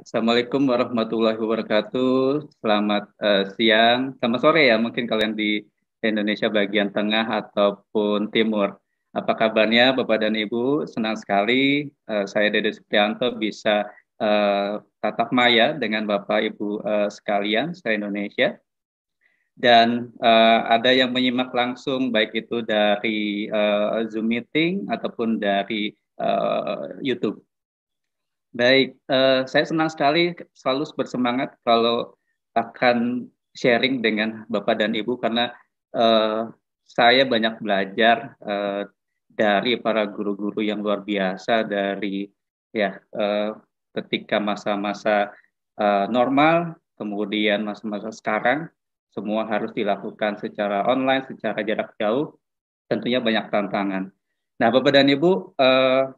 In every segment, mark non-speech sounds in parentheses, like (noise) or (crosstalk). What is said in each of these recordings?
Assalamualaikum warahmatullahi wabarakatuh. Selamat uh, siang, sama sore ya mungkin kalian di Indonesia bagian tengah ataupun timur. Apa kabarnya Bapak dan Ibu? Senang sekali uh, saya Dede Suprianto bisa uh, tatap maya dengan Bapak Ibu uh, sekalian saya indonesia Dan uh, ada yang menyimak langsung baik itu dari uh, Zoom meeting ataupun dari uh, YouTube. Baik, uh, saya senang sekali selalu bersemangat kalau akan sharing dengan Bapak dan Ibu karena uh, saya banyak belajar uh, dari para guru-guru yang luar biasa dari ya uh, ketika masa-masa uh, normal kemudian masa-masa sekarang semua harus dilakukan secara online, secara jarak jauh, tentunya banyak tantangan. Nah, Bapak dan Ibu, uh,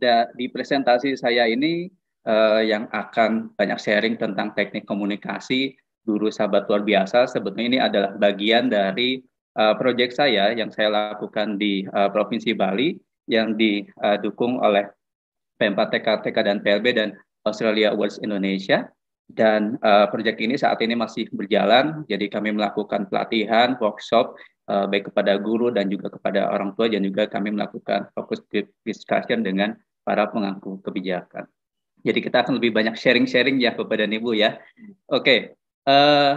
da, di presentasi saya ini uh, yang akan banyak sharing tentang teknik komunikasi guru sahabat luar biasa sebetulnya ini adalah bagian dari uh, eh, proyek saya yang saya lakukan di uh, Provinsi Bali yang didukung oleh Pempat TK dan PLB dan Australia Awards Indonesia dan uh, proyek ini saat ini masih berjalan jadi kami melakukan pelatihan workshop baik kepada guru dan juga kepada orang tua dan juga kami melakukan fokus discussion dengan para pengangku kebijakan. Jadi kita akan lebih banyak sharing-sharing ya Bapak dan Ibu ya. Oke, okay. uh, eh,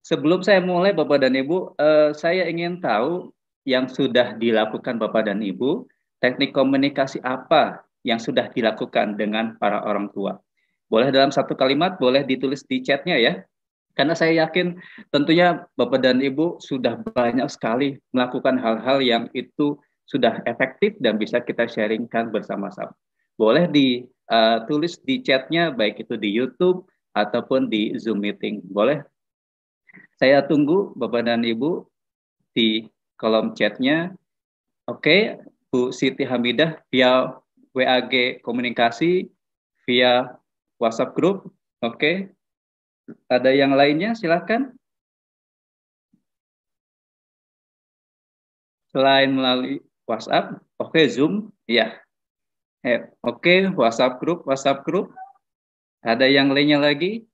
sebelum saya mulai Bapak dan Ibu, uh, saya ingin tahu yang sudah dilakukan Bapak dan Ibu, teknik komunikasi apa yang sudah dilakukan dengan para orang tua. Boleh dalam satu kalimat, boleh ditulis di chatnya ya. Karena saya yakin tentunya Bapak dan Ibu sudah banyak sekali melakukan hal-hal yang itu sudah efektif dan bisa kita sharingkan bersama-sama. Boleh ditulis eh, di chatnya, baik itu di YouTube ataupun di Zoom meeting. Boleh. Saya tunggu Bapak dan Ibu di kolom chatnya. Oke, Bu Siti Hamidah via WAG komunikasi, via WhatsApp group. Oke. Ada yang lainnya? Silakan. Selain melalui WhatsApp, oke okay, Zoom, ya. Yeah. Oke, okay, WhatsApp grup, WhatsApp grup, Ada yang lainnya lagi?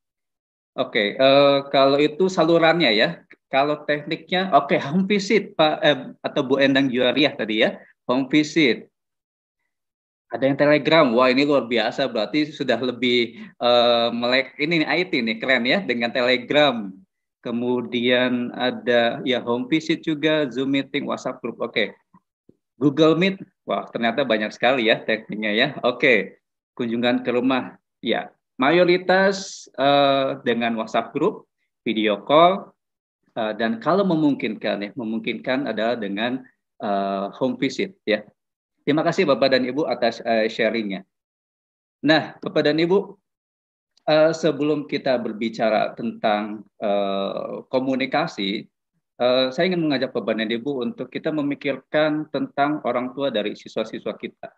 Oke, okay, uh, eh, kalau itu salurannya ya. Kalau tekniknya, oke okay, home visit Pak eh, atau Bu Endang Juaria tadi ya, home visit. Ada yang Telegram, wah ini luar biasa, berarti sudah lebih uh, melek ini IT nih keren ya dengan Telegram. Kemudian ada ya home visit juga, Zoom meeting, WhatsApp group. Oke, okay. Google Meet, wah ternyata banyak sekali ya tekniknya ya. Oke, kunjungan ke rumah, ya mayoritas uh, dengan WhatsApp group, video call, uh, dan kalau memungkinkan ya, memungkinkan adalah dengan uh, home visit ya. Terima kasih Bapak dan Ibu atas uh, sharingnya. Nah, Bapak dan Ibu, uh, sebelum kita berbicara tentang uh, komunikasi, Eh, saya ingin mengajak Bapak dan Ibu untuk kita memikirkan tentang orang tua dari siswa-siswa kita.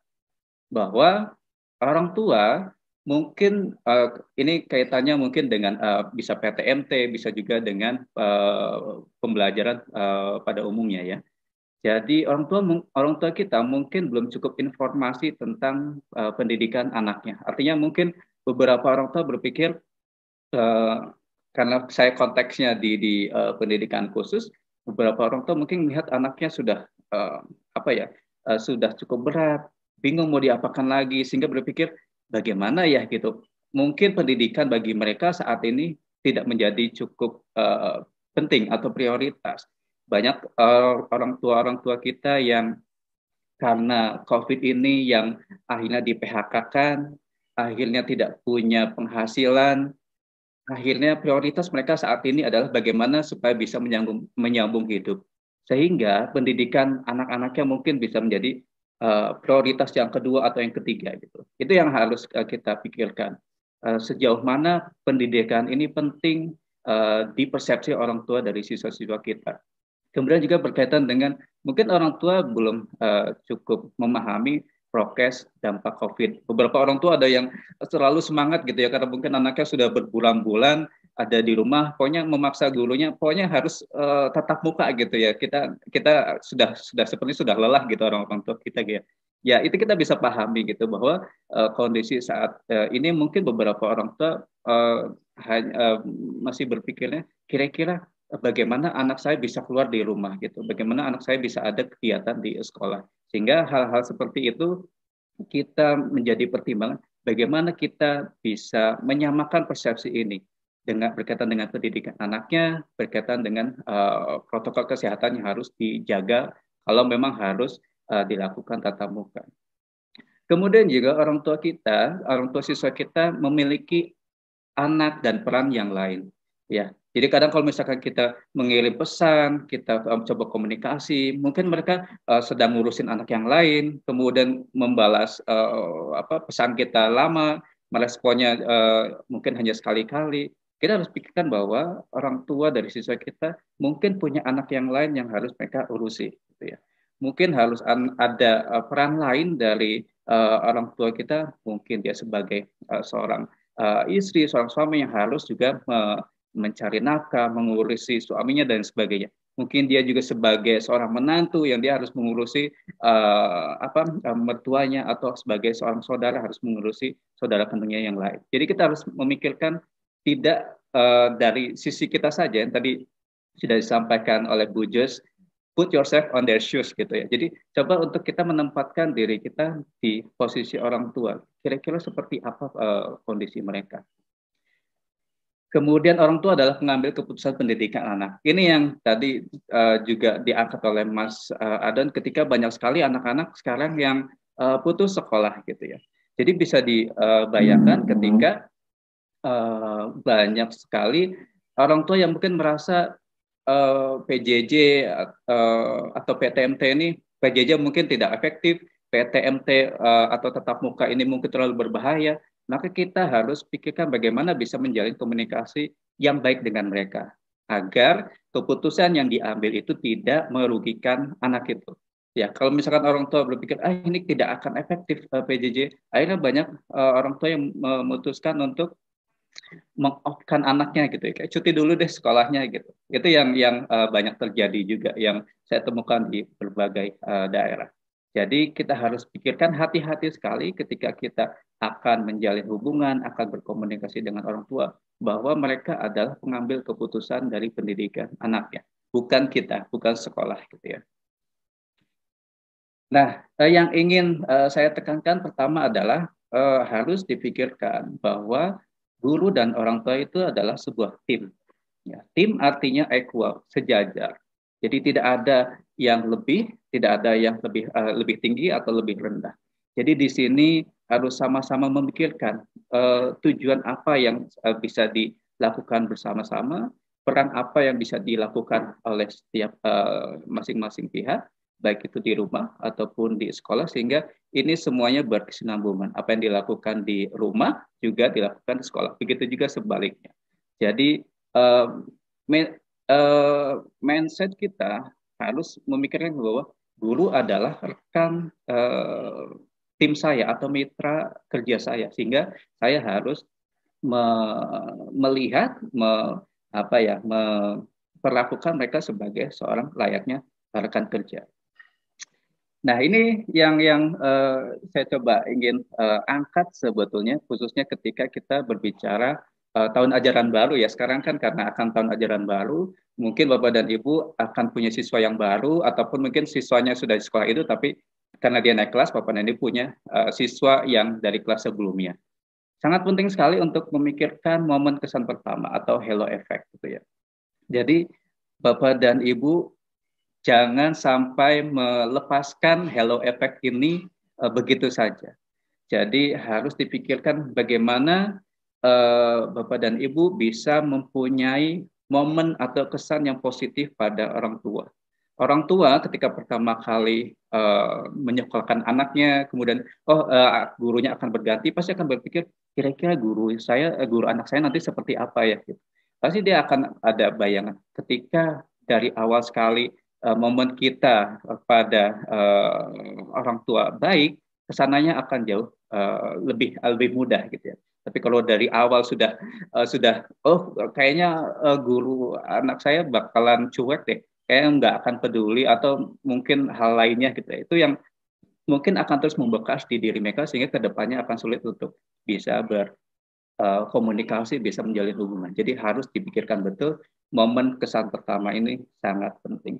Bahwa orang tua mungkin uh, ini kaitannya mungkin dengan uh, bisa PTMT, bisa juga dengan uh, pembelajaran uh, pada umumnya ya. Jadi orang tua orang tua kita mungkin belum cukup informasi tentang uh, pendidikan anaknya. Artinya mungkin beberapa orang tua berpikir uh, karena saya konteksnya di di uh, pendidikan khusus beberapa orang tua mungkin melihat anaknya sudah uh, apa ya uh, sudah cukup berat bingung mau diapakan lagi sehingga berpikir bagaimana ya gitu mungkin pendidikan bagi mereka saat ini tidak menjadi cukup uh, penting atau prioritas banyak uh, orang tua orang tua kita yang karena COVID ini yang akhirnya di PHK kan, akhirnya tidak punya penghasilan, akhirnya prioritas mereka saat ini adalah bagaimana supaya bisa menyambung, menyambung hidup. Sehingga pendidikan anak-anaknya mungkin bisa menjadi uh, prioritas yang kedua atau yang ketiga gitu. Itu yang harus uh, kita pikirkan. Uh, sejauh mana pendidikan ini penting uh, di persepsi orang tua dari siswa-siswa kita. Kemudian juga berkaitan dengan mungkin orang tua belum uh, cukup memahami prokes dampak COVID. Beberapa orang tua ada yang selalu semangat gitu ya karena mungkin anaknya sudah berbulan-bulan ada di rumah, pokoknya memaksa gurunya, pokoknya harus uh, tatap muka gitu ya. Kita kita sudah sudah seperti sudah lelah gitu orang orang tua kita gitu. Ya. ya itu kita bisa pahami gitu bahwa uh, kondisi saat uh, ini mungkin beberapa orang tua uh, hanya, uh, masih berpikirnya kira-kira bagaimana anak saya bisa keluar di rumah gitu, bagaimana anak saya bisa ada kegiatan di sekolah. Sehingga hal-hal seperti itu kita menjadi pertimbangan bagaimana kita bisa menyamakan persepsi ini dengan berkaitan dengan pendidikan anaknya, berkaitan dengan uh, protokol kesehatan yang harus dijaga kalau memang harus uh, dilakukan tatap muka. Kemudian juga orang tua kita, orang tua siswa kita memiliki anak dan peran yang lain. Ya, jadi kadang kalau misalkan kita mengirim pesan, kita um, coba komunikasi, mungkin mereka uh, sedang ngurusin anak yang lain, kemudian membalas uh, apa pesan kita lama, meresponnya uh, mungkin hanya sekali-kali. Kita harus pikirkan bahwa orang tua dari siswa kita mungkin punya anak yang lain yang harus mereka urusi, gitu ya. Mungkin harus ada uh, peran lain dari uh, orang tua kita, mungkin dia sebagai uh, seorang uh, istri, seorang suami yang harus juga uh, mencari nafkah, mengurusi suaminya dan sebagainya. Mungkin dia juga sebagai seorang menantu yang dia harus mengurusi uh, apa uh, mertuanya atau sebagai seorang saudara harus mengurusi saudara kandungnya yang lain. Jadi kita harus memikirkan tidak uh, dari sisi kita saja yang tadi sudah disampaikan oleh Bu Jus, put yourself on their shoes gitu ya. Jadi coba untuk kita menempatkan diri kita di posisi orang tua. Kira-kira seperti apa uh, kondisi mereka? Kemudian orang tua adalah pengambil keputusan pendidikan anak. Ini yang tadi uh, juga diangkat oleh Mas uh, Adan ketika banyak sekali anak-anak sekarang yang uh, putus sekolah gitu ya. Jadi bisa dibayangkan ketika uh, banyak sekali orang tua yang mungkin merasa uh, PJJ uh, atau PTMT ini PJJ mungkin tidak efektif, PTMT uh, atau tetap muka ini mungkin terlalu berbahaya maka kita harus pikirkan bagaimana bisa menjalin komunikasi yang baik dengan mereka agar keputusan yang diambil itu tidak merugikan anak itu. Ya, kalau misalkan orang tua berpikir ah ini tidak akan efektif eh, PJJ, akhirnya banyak uh, orang tua yang memutuskan untuk mengofkan anaknya gitu ya, cuti dulu deh sekolahnya gitu. Itu yang yang uh, banyak terjadi juga yang saya temukan di berbagai uh, daerah. Jadi kita harus pikirkan hati-hati sekali ketika kita akan menjalin hubungan, akan berkomunikasi dengan orang tua, bahwa mereka adalah pengambil keputusan dari pendidikan anaknya, bukan kita, bukan sekolah gitu ya. Nah, eh, yang ingin eh, saya tekankan pertama adalah eh, harus dipikirkan bahwa guru dan orang tua itu adalah sebuah tim. Ya. tim artinya equal, sejajar. Jadi tidak ada yang lebih, tidak ada yang lebih uh, lebih tinggi atau lebih rendah. Jadi di sini harus sama-sama memikirkan uh, tujuan apa yang uh, bisa dilakukan bersama-sama, peran apa yang bisa dilakukan oleh setiap masing-masing uh, pihak, baik itu di rumah ataupun di sekolah, sehingga ini semuanya berkesinambungan. Apa yang dilakukan di rumah juga dilakukan di sekolah. Begitu juga sebaliknya. Jadi uh, uh, mindset kita harus memikirkan bahwa guru adalah rekan eh, tim saya atau mitra kerja saya sehingga saya harus me melihat me apa ya memperlakukan mereka sebagai seorang layaknya rekan kerja. Nah ini yang yang uh, saya coba ingin uh, angkat sebetulnya khususnya ketika kita berbicara uh, tahun ajaran baru ya sekarang kan karena akan tahun ajaran baru mungkin bapak dan ibu akan punya siswa yang baru ataupun mungkin siswanya sudah di sekolah itu tapi karena dia naik kelas bapak dan ibu punya uh, siswa yang dari kelas sebelumnya sangat penting sekali untuk memikirkan momen kesan pertama atau halo effect gitu ya jadi bapak dan ibu jangan sampai melepaskan halo effect ini uh, begitu saja jadi harus dipikirkan bagaimana Eh, bapak dan Ibu bisa mempunyai momen atau kesan yang positif pada orang tua. Orang tua ketika pertama kali uh, menyekolahkan anaknya, kemudian oh uh, gurunya akan berganti, pasti akan berpikir kira-kira guru saya, guru anak saya nanti seperti apa ya? Gitu. Pasti dia akan ada bayangan. Ketika dari awal sekali uh, momen kita pada uh, orang tua baik, kesananya akan jauh uh, lebih lebih mudah gitu ya. Tapi kalau dari awal sudah uh, sudah oh kayaknya uh, guru anak saya bakalan cuek deh, kayak nggak akan peduli atau mungkin hal lainnya gitu. Ya. Itu yang mungkin akan terus membekas di diri mereka sehingga kedepannya akan sulit untuk bisa berkomunikasi, eh, uh, bisa menjalin hubungan. Jadi harus dipikirkan betul momen kesan pertama ini sangat penting.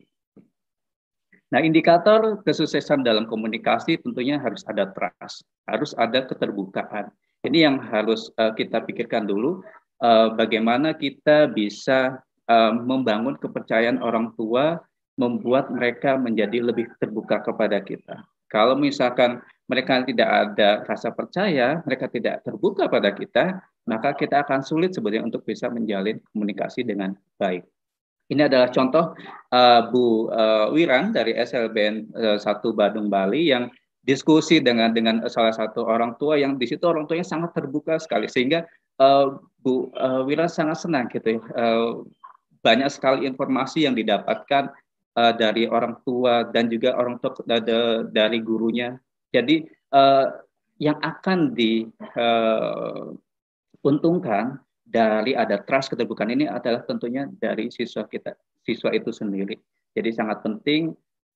Nah, indikator kesuksesan dalam komunikasi tentunya harus ada trust, harus ada keterbukaan. Ini yang harus uh, kita pikirkan dulu uh, bagaimana kita bisa uh, membangun kepercayaan orang tua, membuat mereka menjadi lebih terbuka kepada kita. Kalau misalkan mereka tidak ada rasa percaya, mereka tidak terbuka pada kita, maka kita akan sulit sebenarnya untuk bisa menjalin komunikasi dengan baik. Ini adalah contoh uh, Bu uh, Wirang dari SLBN uh, 1 Badung Bali yang diskusi dengan dengan salah satu orang tua yang di situ orang tuanya sangat terbuka sekali sehingga uh, Bu uh, Wira sangat senang gitu uh, banyak sekali informasi yang didapatkan uh, dari orang tua dan juga orang tua dari gurunya jadi uh, yang akan diuntungkan uh, dari ada trust keterbukaan ini adalah tentunya dari siswa kita siswa itu sendiri jadi sangat penting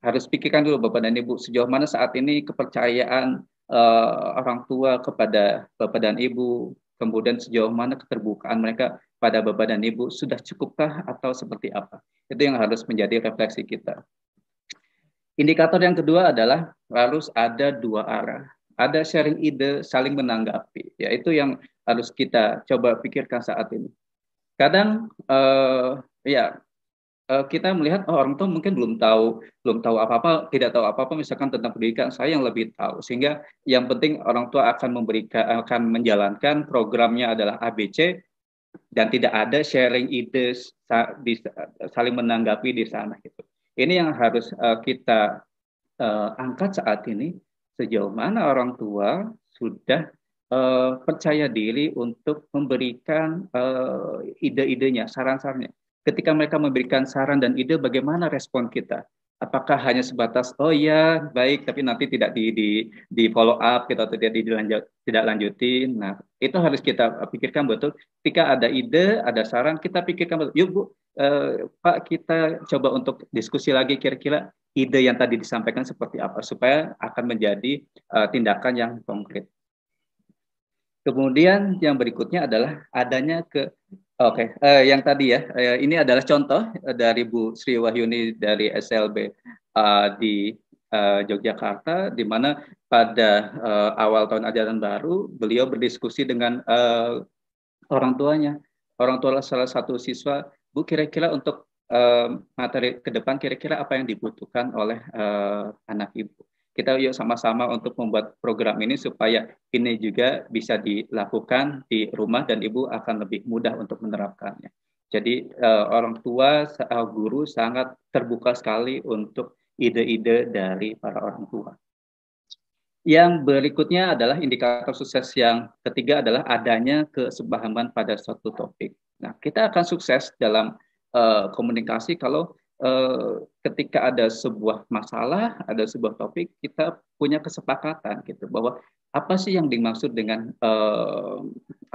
harus pikirkan dulu Bapak dan Ibu sejauh mana saat ini kepercayaan uh, orang tua kepada Bapak dan Ibu, kemudian sejauh mana keterbukaan mereka pada Bapak dan Ibu sudah cukupkah atau seperti apa? Itu yang harus menjadi refleksi kita. Indikator yang kedua adalah harus ada dua arah. Ada sharing ide, saling menanggapi. Yaitu yang harus kita coba pikirkan saat ini. Kadang, uh, ya Eh, kita melihat oh, orang tua mungkin belum tahu belum tahu apa-apa tidak tahu apa-apa misalkan tentang pendidikan saya yang lebih tahu sehingga yang penting orang tua akan memberikan akan menjalankan programnya adalah ABC dan tidak ada sharing ide saling menanggapi di sana gitu ini yang harus eh, kita eh, angkat saat ini sejauh mana orang tua sudah percaya diri untuk memberikan uh, ide-idenya saran-sarannya ketika mereka memberikan saran dan ide bagaimana respon kita apakah hanya sebatas oh ya baik tapi nanti tidak di di, di follow up kita gitu, tidak dilanjut tidak lanjutin nah itu harus kita pikirkan betul ketika ada ide ada saran kita pikirkan betul yuk bu eh, pak kita coba untuk diskusi lagi kira-kira ide yang tadi disampaikan seperti apa supaya akan menjadi eh, tindakan yang konkret kemudian yang berikutnya adalah adanya ke Oke, okay. uh, eh, yang tadi ya, uh, ini adalah contoh eh, dari Bu Sri Wahyuni dari SLB uh, di uh, Yogyakarta, di mana pada uh, awal tahun ajaran baru beliau berdiskusi dengan uh, orang tuanya, orang tua salah satu siswa, Bu kira-kira untuk uh, materi ke depan kira-kira apa yang dibutuhkan oleh uh, anak ibu kita yuk sama-sama untuk membuat program ini supaya ini juga bisa dilakukan di rumah dan ibu akan lebih mudah untuk menerapkannya. Jadi uh, orang tua, uh, guru sangat terbuka sekali untuk ide-ide dari para orang tua. Yang berikutnya adalah indikator sukses yang ketiga adalah adanya kesepahaman pada suatu topik. Nah, kita akan sukses dalam uh, komunikasi kalau Eh, ketika ada sebuah masalah, ada sebuah topik, kita punya kesepakatan gitu bahwa apa sih yang dimaksud dengan uh,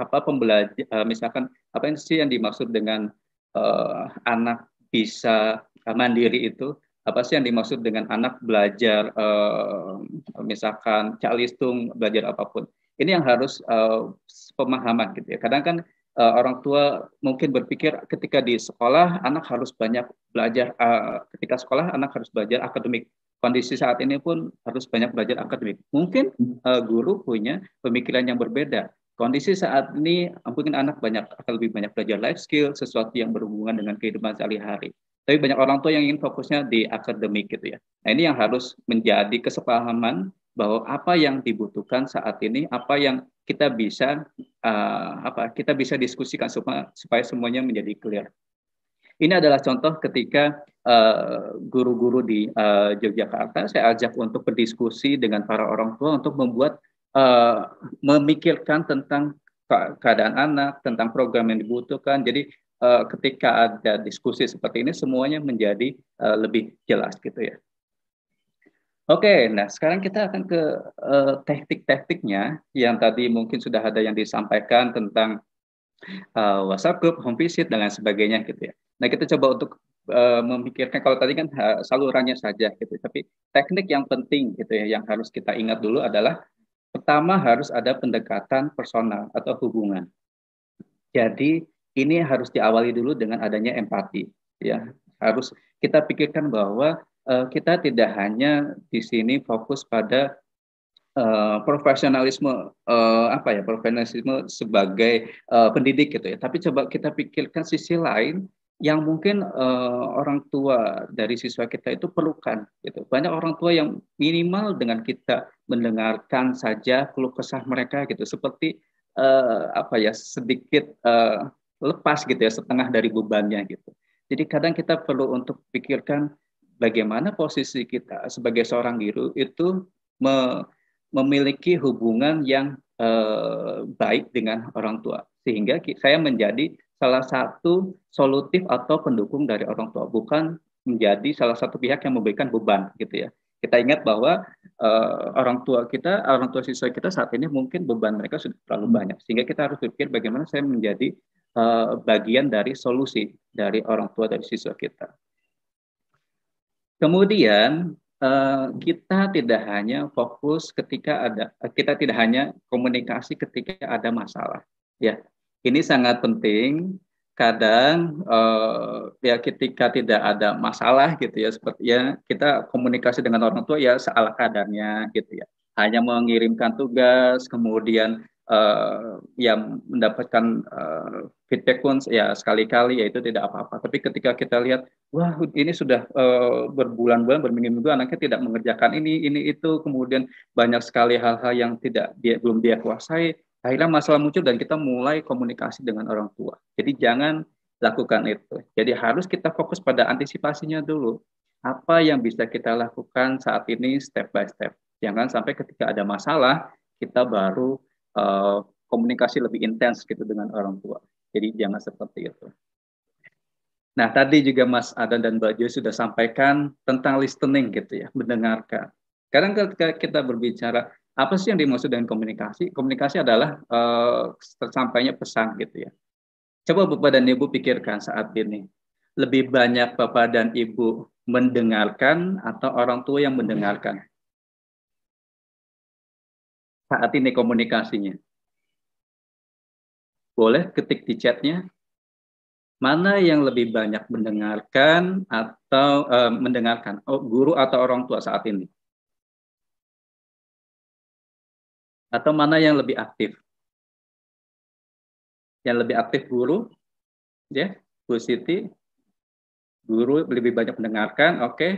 apa pembelajar, eh, misalkan apa sih yang dimaksud dengan uh, anak bisa mandiri itu, apa sih yang dimaksud dengan anak belajar, uh, misalkan cak listung belajar apapun. Ini yang harus uh, pemahaman gitu ya. Kadang kan uh, orang tua mungkin berpikir ketika di sekolah anak harus banyak belajar uh, ketika sekolah anak harus belajar akademik kondisi saat ini pun harus banyak belajar akademik mungkin uh, guru punya pemikiran yang berbeda kondisi saat ini mungkin anak banyak akan lebih banyak belajar life skill sesuatu yang berhubungan dengan kehidupan sehari-hari tapi banyak orang tua yang ingin fokusnya di akademik gitu ya nah ini yang harus menjadi kesepahaman bahwa apa yang dibutuhkan saat ini, apa yang kita bisa uh, apa kita bisa diskusikan supaya, supaya semuanya menjadi clear. Ini adalah contoh ketika eh, guru-guru uh, di uh, Yogyakarta saya ajak untuk berdiskusi dengan para orang tua untuk membuat uh, memikirkan tentang keadaan anak, tentang program yang dibutuhkan. Jadi uh, ketika ada diskusi seperti ini semuanya menjadi uh, lebih jelas gitu ya. Oke, nah sekarang kita akan ke uh, eh, teknik-tekniknya yang tadi mungkin sudah ada yang disampaikan tentang uh, WhatsApp group, home visit dan lain sebagainya gitu ya. Nah kita coba untuk uh, memikirkan kalau tadi kan salurannya saja gitu, tapi teknik yang penting gitu ya yang harus kita ingat dulu adalah pertama harus ada pendekatan personal atau hubungan. Jadi ini harus diawali dulu dengan adanya empati ya harus kita pikirkan bahwa uh, kita tidak hanya di sini fokus pada Uh, profesionalisme uh, apa ya profesionalisme sebagai uh, pendidik gitu ya tapi coba kita pikirkan sisi lain yang mungkin uh, orang tua dari siswa kita itu perlukan gitu banyak orang tua yang minimal dengan kita mendengarkan saja keluh kesah mereka gitu seperti uh, apa ya sedikit uh, lepas gitu ya setengah dari bebannya gitu jadi kadang kita perlu untuk pikirkan bagaimana posisi kita sebagai seorang guru itu me memiliki hubungan yang eh, baik dengan orang tua sehingga saya menjadi salah satu solutif atau pendukung dari orang tua bukan menjadi salah satu pihak yang memberikan beban gitu ya kita ingat bahwa uh, orang tua kita, orang tua siswa kita saat ini mungkin beban mereka sudah terlalu banyak, sehingga kita harus berpikir bagaimana saya menjadi uh, bagian dari solusi dari orang tua dari siswa kita. Kemudian eh, kita tidak hanya fokus ketika ada kita tidak hanya komunikasi ketika ada masalah ya ini sangat penting kadang eh, ya ketika tidak ada masalah gitu ya seperti ya kita komunikasi dengan orang tua ya seala kadarnya gitu ya hanya mengirimkan tugas kemudian eh, yang mendapatkan eh, feedback pun ya sekali-kali ya itu tidak apa-apa. Tapi ketika kita lihat, wah ini sudah uh, berbulan-bulan, berminggu-minggu anaknya tidak mengerjakan ini, ini itu, kemudian banyak sekali hal-hal yang tidak dia belum dia kuasai, akhirnya masalah muncul dan kita mulai komunikasi dengan orang tua. Jadi jangan lakukan itu. Jadi harus kita fokus pada antisipasinya dulu. Apa yang bisa kita lakukan saat ini step by step. Jangan sampai ketika ada masalah kita baru uh, komunikasi lebih intens gitu dengan orang tua. Jadi jangan seperti itu. Nah, tadi juga Mas Adan dan Mbak Jo sudah sampaikan tentang listening gitu ya, mendengarkan. Kadang ketika kita berbicara, apa sih yang dimaksud dengan komunikasi? Komunikasi adalah uh, tersampainya pesan gitu ya. Coba Bapak dan Ibu pikirkan saat ini. Lebih banyak Bapak dan Ibu mendengarkan atau orang tua yang mendengarkan? Saat ini komunikasinya boleh ketik di chatnya mana yang lebih banyak mendengarkan atau uh, mendengarkan oh, guru atau orang tua saat ini atau mana yang lebih aktif yang lebih aktif guru ya Bu Siti guru lebih banyak mendengarkan oke okay.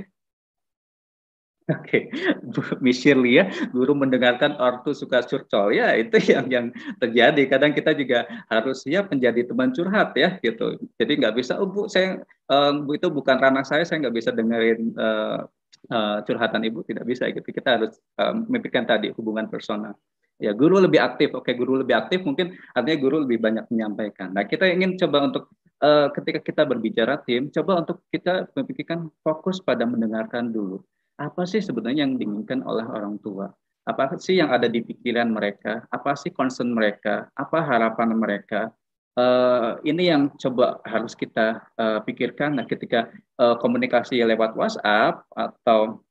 Oke, okay. Miss Shirley ya, guru mendengarkan ortu suka curcol ya itu yang yang terjadi. Kadang kita juga harus siap menjadi teman curhat ya gitu. Jadi nggak bisa, oh, bu saya um, itu bukan ranah saya, saya nggak bisa dengerin uh, uh, curhatan ibu, tidak bisa gitu. Kita harus um, memikirkan tadi hubungan personal. Ya guru lebih aktif, oke guru lebih aktif mungkin artinya guru lebih banyak menyampaikan. Nah kita ingin coba untuk uh, ketika kita berbicara tim, coba untuk kita memikirkan fokus pada mendengarkan dulu apa sih sebenarnya yang diinginkan oleh orang tua? Apa sih yang ada di pikiran mereka? Apa sih concern mereka? Apa harapan mereka? Uh, ini yang coba harus kita uh, pikirkan nah, ketika uh, komunikasi lewat WhatsApp atau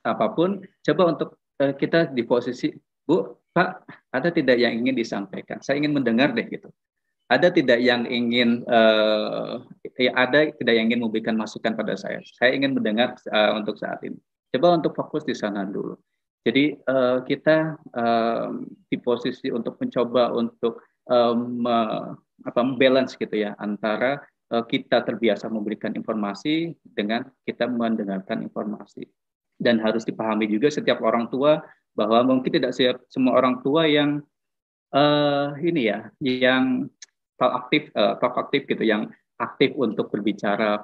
apapun, coba untuk uh, kita di posisi Bu, Pak, ada tidak yang ingin disampaikan? Saya ingin mendengar deh gitu. Ada tidak yang ingin uh, ada tidak yang ingin memberikan masukan pada saya? Saya ingin mendengar uh, untuk saat ini. Coba untuk fokus di sana dulu. Jadi uh, kita uh, di posisi untuk mencoba untuk um, uh, apa balance gitu ya antara uh, kita terbiasa memberikan informasi dengan kita mendengarkan informasi. Dan harus dipahami juga setiap orang tua bahwa mungkin tidak siap semua orang tua yang uh, ini ya yang proaktif uh, proaktif gitu yang aktif untuk berbicara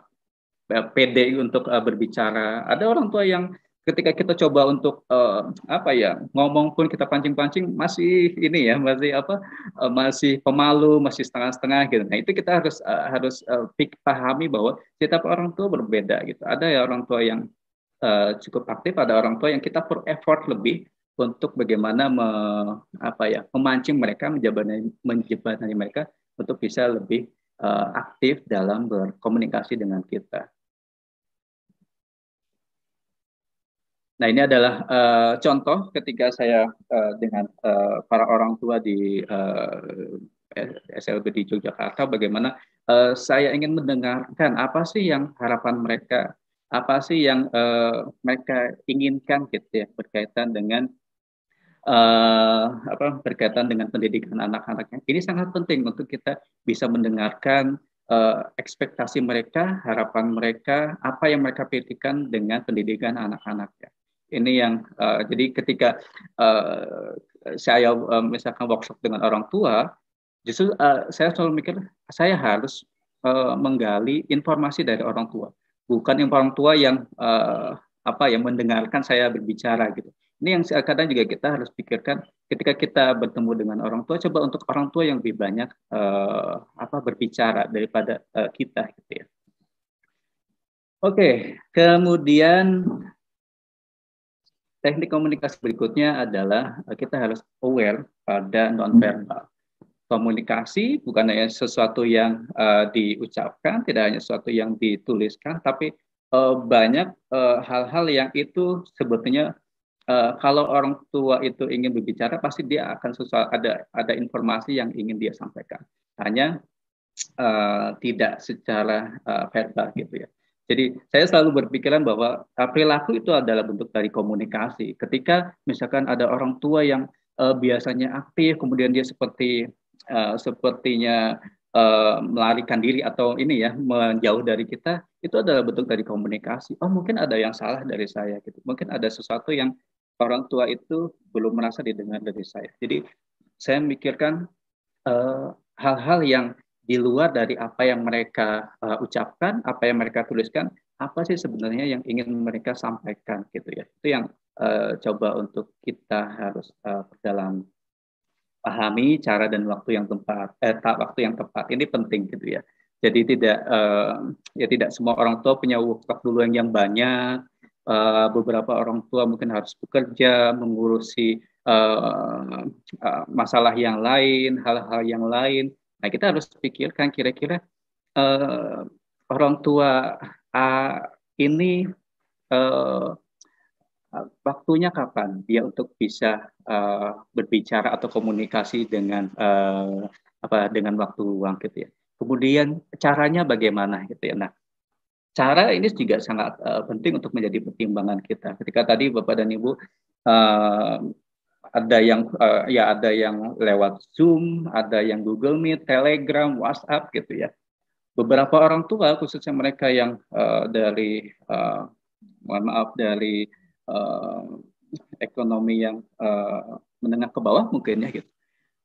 Eh, pede untuk uh, berbicara. Ada orang tua yang ketika kita coba untuk uh, apa ya ngomong pun kita pancing-pancing masih ini ya masih apa uh, masih pemalu masih setengah-setengah gitu nah itu kita harus uh, harus uh, pahami bahwa setiap orang tua berbeda gitu ada ya orang tua yang uh, cukup aktif ada orang tua yang kita per effort lebih untuk bagaimana me, apa ya memancing mereka menjembatani menjembatani mereka untuk bisa lebih uh, aktif dalam berkomunikasi dengan kita Nah, ini adalah uh, contoh ketika saya uh, dengan uh, para orang tua di uh, SLB di Yogyakarta, bagaimana uh, saya ingin mendengarkan apa sih yang harapan mereka, apa sih yang uh, mereka inginkan gitu ya berkaitan dengan uh, apa berkaitan dengan pendidikan anak-anaknya. Ini sangat penting untuk kita bisa mendengarkan uh, ekspektasi mereka, harapan mereka, apa yang mereka pikirkan dengan pendidikan anak-anaknya. Ini yang uh, jadi ketika uh, saya uh, misalkan workshop dengan orang tua, justru uh, saya selalu mikir saya harus uh, menggali informasi dari orang tua, bukan orang tua yang uh, apa yang mendengarkan saya berbicara gitu. Ini yang kadang juga kita harus pikirkan ketika kita bertemu dengan orang tua, coba untuk orang tua yang lebih banyak uh, apa berbicara daripada uh, kita gitu ya. Oke, okay. kemudian Teknik komunikasi berikutnya adalah eh, kita harus aware pada nonverbal. Komunikasi bukan hanya sesuatu yang uh, diucapkan, tidak hanya sesuatu yang dituliskan, tapi uh, banyak hal-hal uh, yang itu sebetulnya uh, kalau orang tua itu ingin berbicara, pasti dia akan sesuatu ada ada informasi yang ingin dia sampaikan. Hanya uh, tidak secara uh, verbal gitu ya. Jadi saya selalu berpikiran bahwa eh, perilaku itu adalah bentuk dari komunikasi. Ketika misalkan ada orang tua yang uh, biasanya aktif, kemudian dia seperti uh, sepertinya uh, melarikan diri atau ini ya menjauh dari kita, itu adalah bentuk dari komunikasi. Oh mungkin ada yang salah dari saya gitu. Mungkin ada sesuatu yang orang tua itu belum merasa didengar dari saya. Jadi saya memikirkan hal-hal uh, hal -hal yang di luar dari apa yang mereka uh, ucapkan, apa yang mereka tuliskan, apa sih sebenarnya yang ingin mereka sampaikan gitu ya. Itu yang uh, coba untuk kita harus uh, dalam pahami cara dan waktu yang tepat, eh tak waktu yang tepat ini penting gitu ya. Jadi tidak uh, ya tidak semua orang tua punya waktu dulu yang, yang banyak. Uh, beberapa orang tua mungkin harus bekerja, mengurusi uh, uh, masalah yang lain, hal-hal yang lain Nah kita harus pikirkan kira-kira uh, orang tua uh, ini uh, waktunya kapan dia untuk bisa uh, berbicara atau komunikasi dengan uh, apa dengan waktu luang gitu ya. Kemudian caranya bagaimana gitu ya. Nah, cara ini juga sangat uh, penting untuk menjadi pertimbangan kita. Ketika tadi Bapak dan Ibu uh, ada yang uh, ya ada yang lewat Zoom, ada yang Google Meet, Telegram, WhatsApp gitu ya. Beberapa orang tua khususnya mereka yang uh, dari uh, mohon maaf dari uh, ekonomi yang uh, menengah ke bawah mungkin ya gitu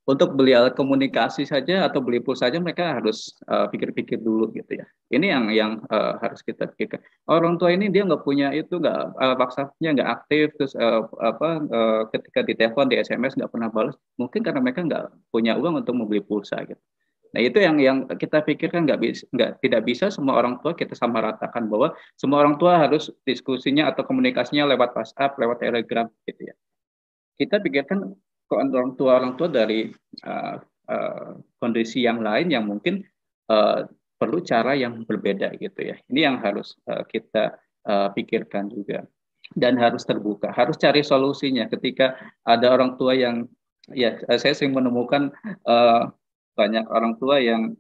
untuk beli alat komunikasi saja atau beli pulsa saja mereka harus eh, pikir-pikir uh, dulu gitu ya. Ini yang yang uh, harus kita pikirkan. Orang tua ini dia nggak punya itu nggak uh, WhatsApp-nya nggak aktif terus uh, apa uh, ketika ditelepon di SMS nggak pernah balas. Mungkin karena mereka nggak punya uang untuk membeli pulsa gitu. Nah itu yang yang kita pikirkan nggak bisa nggak tidak bisa semua orang tua kita sama ratakan bahwa semua orang tua harus diskusinya atau komunikasinya lewat WhatsApp lewat Telegram gitu ya. Kita pikirkan orang tua orang tua dari uh, uh, kondisi yang lain yang mungkin uh, perlu cara yang berbeda gitu ya. Ini yang harus uh, kita uh, pikirkan juga dan harus terbuka, harus cari solusinya. Ketika ada orang tua yang ya saya sering menemukan uh, banyak orang tua yang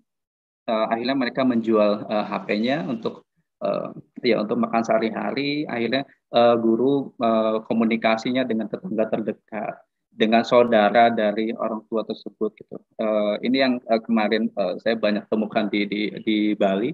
uh, akhirnya mereka menjual uh, HP-nya untuk uh, ya untuk makan sehari-hari. Akhirnya uh, guru uh, komunikasinya dengan tetangga terdekat dengan saudara dari orang tua tersebut gitu. Uh, ini yang uh, kemarin uh, saya banyak temukan di di, di Bali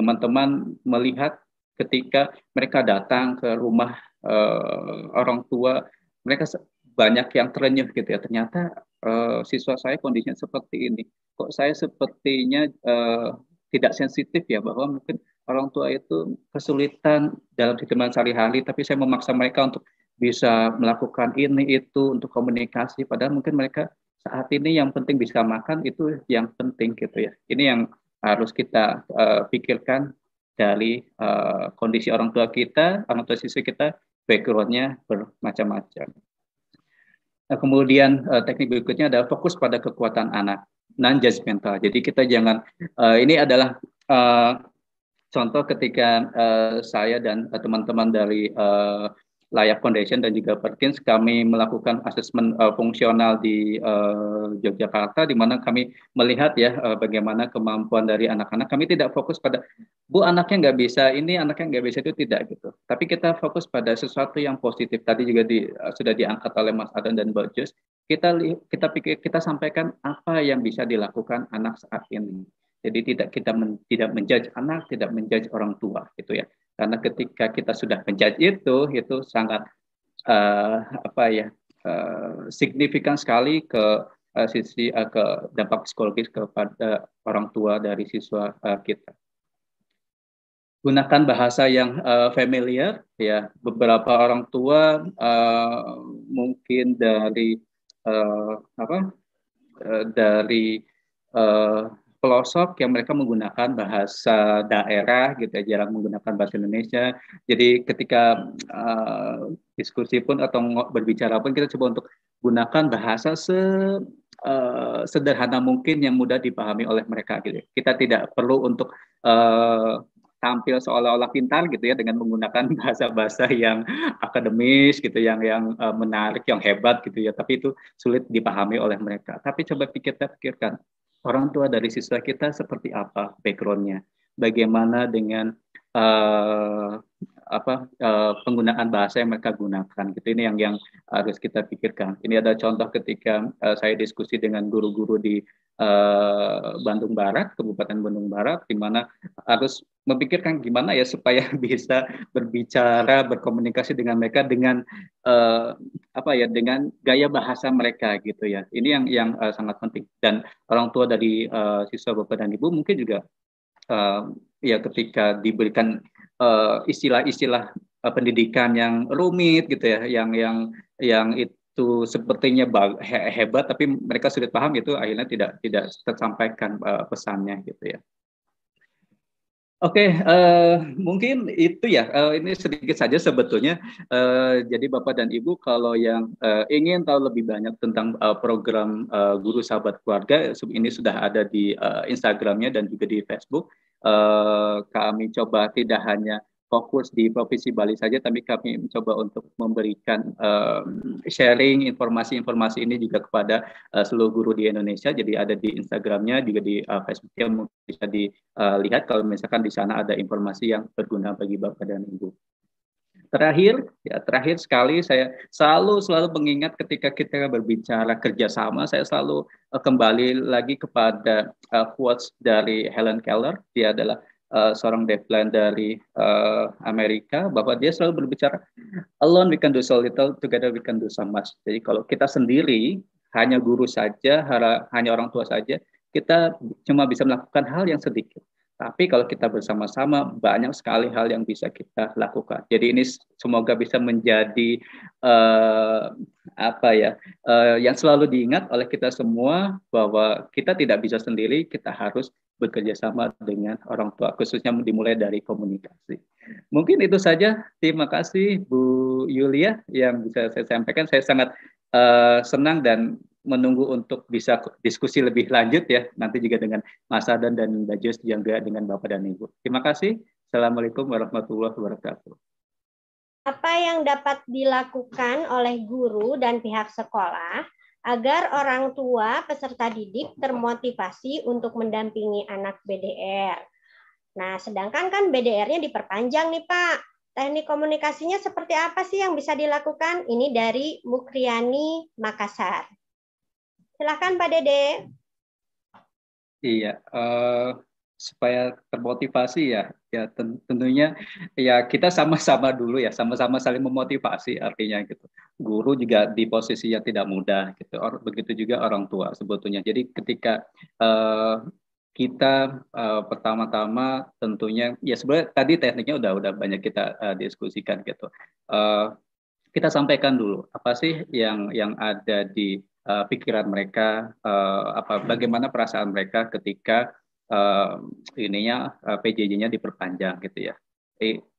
teman-teman uh, melihat ketika mereka datang ke rumah uh, orang tua mereka banyak yang terenyuh gitu ya ternyata uh, siswa saya kondisinya seperti ini kok saya sepertinya uh, tidak sensitif ya bahwa mungkin orang tua itu kesulitan dalam kehidupan sehari-hari tapi saya memaksa mereka untuk bisa melakukan ini itu untuk komunikasi padahal mungkin mereka saat ini yang penting bisa makan itu yang penting gitu ya ini yang harus kita uh, pikirkan dari uh, kondisi orang tua kita orang tua siswa kita backgroundnya bermacam-macam nah, kemudian uh, teknik berikutnya adalah fokus pada kekuatan anak non judgmental jadi kita jangan uh, ini adalah uh, contoh ketika uh, saya dan teman-teman uh, dari uh, Layak Foundation dan juga Perkins kami melakukan asesmen uh, eh, fungsional di uh, Yogyakarta di mana kami melihat ya uh, bagaimana kemampuan dari anak-anak. Kami tidak fokus pada bu anaknya nggak bisa, ini anaknya nggak bisa itu tidak gitu. Tapi kita fokus pada sesuatu yang positif. Tadi juga di, sudah diangkat oleh Mas Adan dan Mbak Jus. Kita kita pikir kita sampaikan apa yang bisa dilakukan anak saat ini jadi tidak kita men, tidak menjudge anak, tidak menjudge orang tua gitu ya. Karena ketika kita sudah menjudge itu itu sangat uh, apa ya uh, signifikan sekali ke uh, sisi uh, ke dampak psikologis kepada orang tua dari siswa uh, kita. Gunakan bahasa yang uh, familiar ya. Beberapa orang tua uh, mungkin dari uh, apa? Uh, dari uh, pelosok yang mereka menggunakan bahasa daerah gitu ya jarang menggunakan bahasa Indonesia jadi ketika uh, diskusi pun atau berbicara pun kita coba untuk gunakan bahasa se uh, sederhana mungkin yang mudah dipahami oleh mereka gitu ya. kita tidak perlu untuk uh, tampil seolah-olah pintar gitu ya dengan menggunakan (laughs) bahasa-bahasa yang akademis gitu yang yang uh, menarik yang hebat gitu ya tapi itu sulit dipahami oleh mereka tapi coba pikir pikirkan orang tua dari siswa kita seperti apa backgroundnya, bagaimana dengan uh, apa uh, penggunaan bahasa yang mereka gunakan gitu ini yang yang harus kita pikirkan ini ada contoh ketika uh, saya diskusi dengan guru-guru di uh, Bandung Barat Kabupaten Bandung Barat di mana harus memikirkan gimana ya supaya (laughs) bisa berbicara berkomunikasi dengan mereka dengan uh, apa ya dengan gaya bahasa mereka gitu ya ini yang yang uh, sangat penting dan orang tua dari uh, siswa bapak dan ibu mungkin juga uh, ya ketika diberikan Eh, istilah-istilah uh, pendidikan yang rumit gitu ya, yang yang yang itu sepertinya hebat tapi mereka sulit paham itu akhirnya tidak tidak tersampaikan uh, pesannya gitu ya. Oke, okay, uh, mungkin itu ya. Uh, ini sedikit saja sebetulnya. Uh, jadi Bapak dan Ibu, kalau yang uh, ingin tahu lebih banyak tentang uh, program uh, Guru Sahabat Keluarga, ini sudah ada di uh, Instagramnya dan juga di Facebook. Eh, kami coba tidak hanya fokus di provinsi Bali saja, tapi kami mencoba untuk memberikan eh, sharing informasi-informasi ini juga kepada uh, seluruh guru di Indonesia. Jadi ada di Instagramnya, juga di uh, Facebooknya bisa dilihat kalau misalkan di sana ada informasi yang berguna bagi bapak dan ibu terakhir ya terakhir sekali saya selalu selalu mengingat ketika kita berbicara kerjasama saya selalu uh, kembali lagi kepada uh, quotes dari Helen Keller dia adalah uh, seorang devlan dari uh, Amerika bahwa dia selalu berbicara alone we can do so little together we can do so much jadi kalau kita sendiri hanya guru saja hanya orang tua saja kita cuma bisa melakukan hal yang sedikit tapi kalau kita bersama-sama banyak sekali hal yang bisa kita lakukan. Jadi ini semoga bisa menjadi uh, apa ya uh, yang selalu diingat oleh kita semua bahwa kita tidak bisa sendiri, kita harus bekerja sama dengan orang tua khususnya dimulai dari komunikasi. Mungkin itu saja. Terima kasih Bu Yulia yang bisa saya sampaikan. Saya sangat uh, senang dan menunggu untuk bisa diskusi lebih lanjut ya nanti juga dengan Mas Adan dan Mbak Jos juga dengan Bapak dan Ibu. Terima kasih. Assalamualaikum warahmatullahi wabarakatuh. Apa yang dapat dilakukan oleh guru dan pihak sekolah agar orang tua peserta didik termotivasi untuk mendampingi anak BDR. Nah, sedangkan kan BDR-nya diperpanjang nih, Pak. Teknik komunikasinya seperti apa sih yang bisa dilakukan? Ini dari Mukriani Makassar. Silahkan Pak Dede. Iya, uh, supaya termotivasi ya ya tentunya ya kita sama-sama dulu ya sama-sama saling memotivasi artinya gitu guru juga di posisi yang tidak mudah gitu Or, begitu juga orang tua sebetulnya jadi ketika uh, kita uh, pertama-tama tentunya ya sebenarnya tadi tekniknya udah udah banyak kita uh, diskusikan gitu uh, kita sampaikan dulu apa sih yang yang ada di uh, pikiran mereka, uh, apa bagaimana perasaan mereka ketika uh, ininya uh, PJJ-nya diperpanjang gitu ya.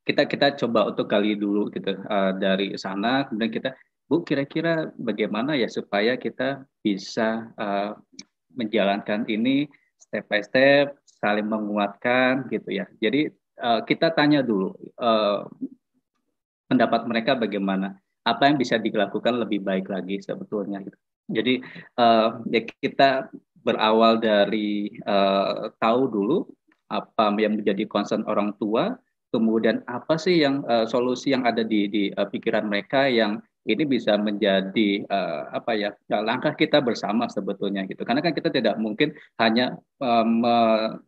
kita kita coba untuk kali dulu gitu uh, dari sana, kemudian kita Bu kira-kira bagaimana ya supaya kita bisa uh, menjalankan ini step by step, saling menguatkan gitu ya. Jadi uh, kita tanya dulu uh, pendapat mereka bagaimana, apa yang bisa dilakukan lebih baik lagi sebetulnya gitu. Jadi uh, ya kita berawal dari uh, tahu dulu apa yang menjadi concern orang tua, kemudian apa sih yang uh, solusi yang ada di, di uh, pikiran mereka yang ini bisa menjadi uh, apa ya langkah kita bersama sebetulnya gitu karena kan kita tidak mungkin hanya uh, me,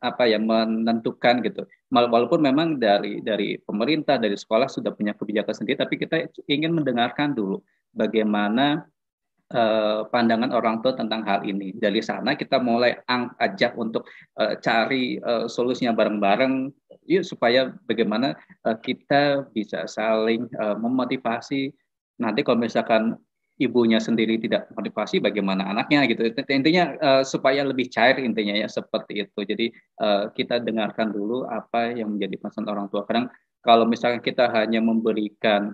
apa ya menentukan gitu walaupun memang dari dari pemerintah dari sekolah sudah punya kebijakan sendiri tapi kita ingin mendengarkan dulu bagaimana Eh, pandangan orang tua tentang hal ini. Dari sana kita mulai ajak untuk eh, cari eh, solusinya bareng-bareng yuk supaya bagaimana kita bisa saling memotivasi. Nanti kalau misalkan ibunya sendiri tidak motivasi bagaimana anaknya gitu intinya supaya lebih cair intinya ya seperti itu jadi kita dengarkan dulu apa yang menjadi pesan orang tua kadang kalau misalkan kita hanya memberikan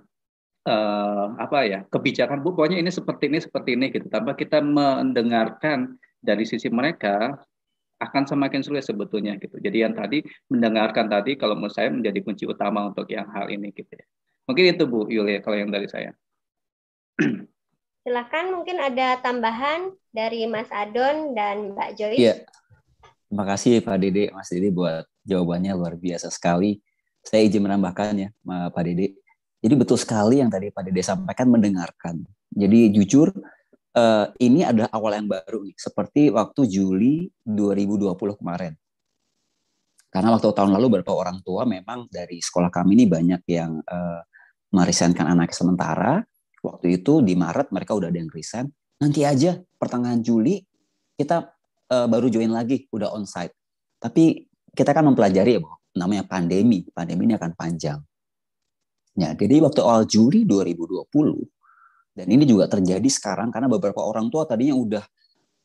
uh, apa ya kebijakan bu pokoknya ini seperti ini seperti ini gitu tanpa kita mendengarkan dari sisi mereka akan semakin sulit sebetulnya gitu. Jadi yang tadi mendengarkan tadi kalau menurut saya menjadi kunci utama untuk yang hal ini gitu ya. Mungkin itu Bu Yulia kalau yang dari saya. (clears throat) Silakan mungkin ada tambahan dari Mas Adon dan Mbak Joyce. Iya. Terima kasih Pak Dede, Mas Dede buat jawabannya luar biasa sekali. Saya izin menambahkan ya Pak Dede. Jadi betul sekali yang tadi Pak Dede sampaikan mendengarkan. Jadi jujur uh, ini adalah awal yang baru nih, seperti waktu Juli 2020 kemarin. Karena waktu tahun lalu beberapa orang tua memang dari sekolah kami ini banyak yang uh, eh, meresenkan anak sementara. Waktu itu di Maret mereka udah ada yang resign. Nanti aja pertengahan Juli kita uh, baru join lagi, udah onsite. Tapi kita kan mempelajari ya bahwa namanya pandemi, pandemi ini akan panjang. Nah, jadi waktu awal Juli 2020 dan ini juga terjadi sekarang karena beberapa orang tua tadinya udah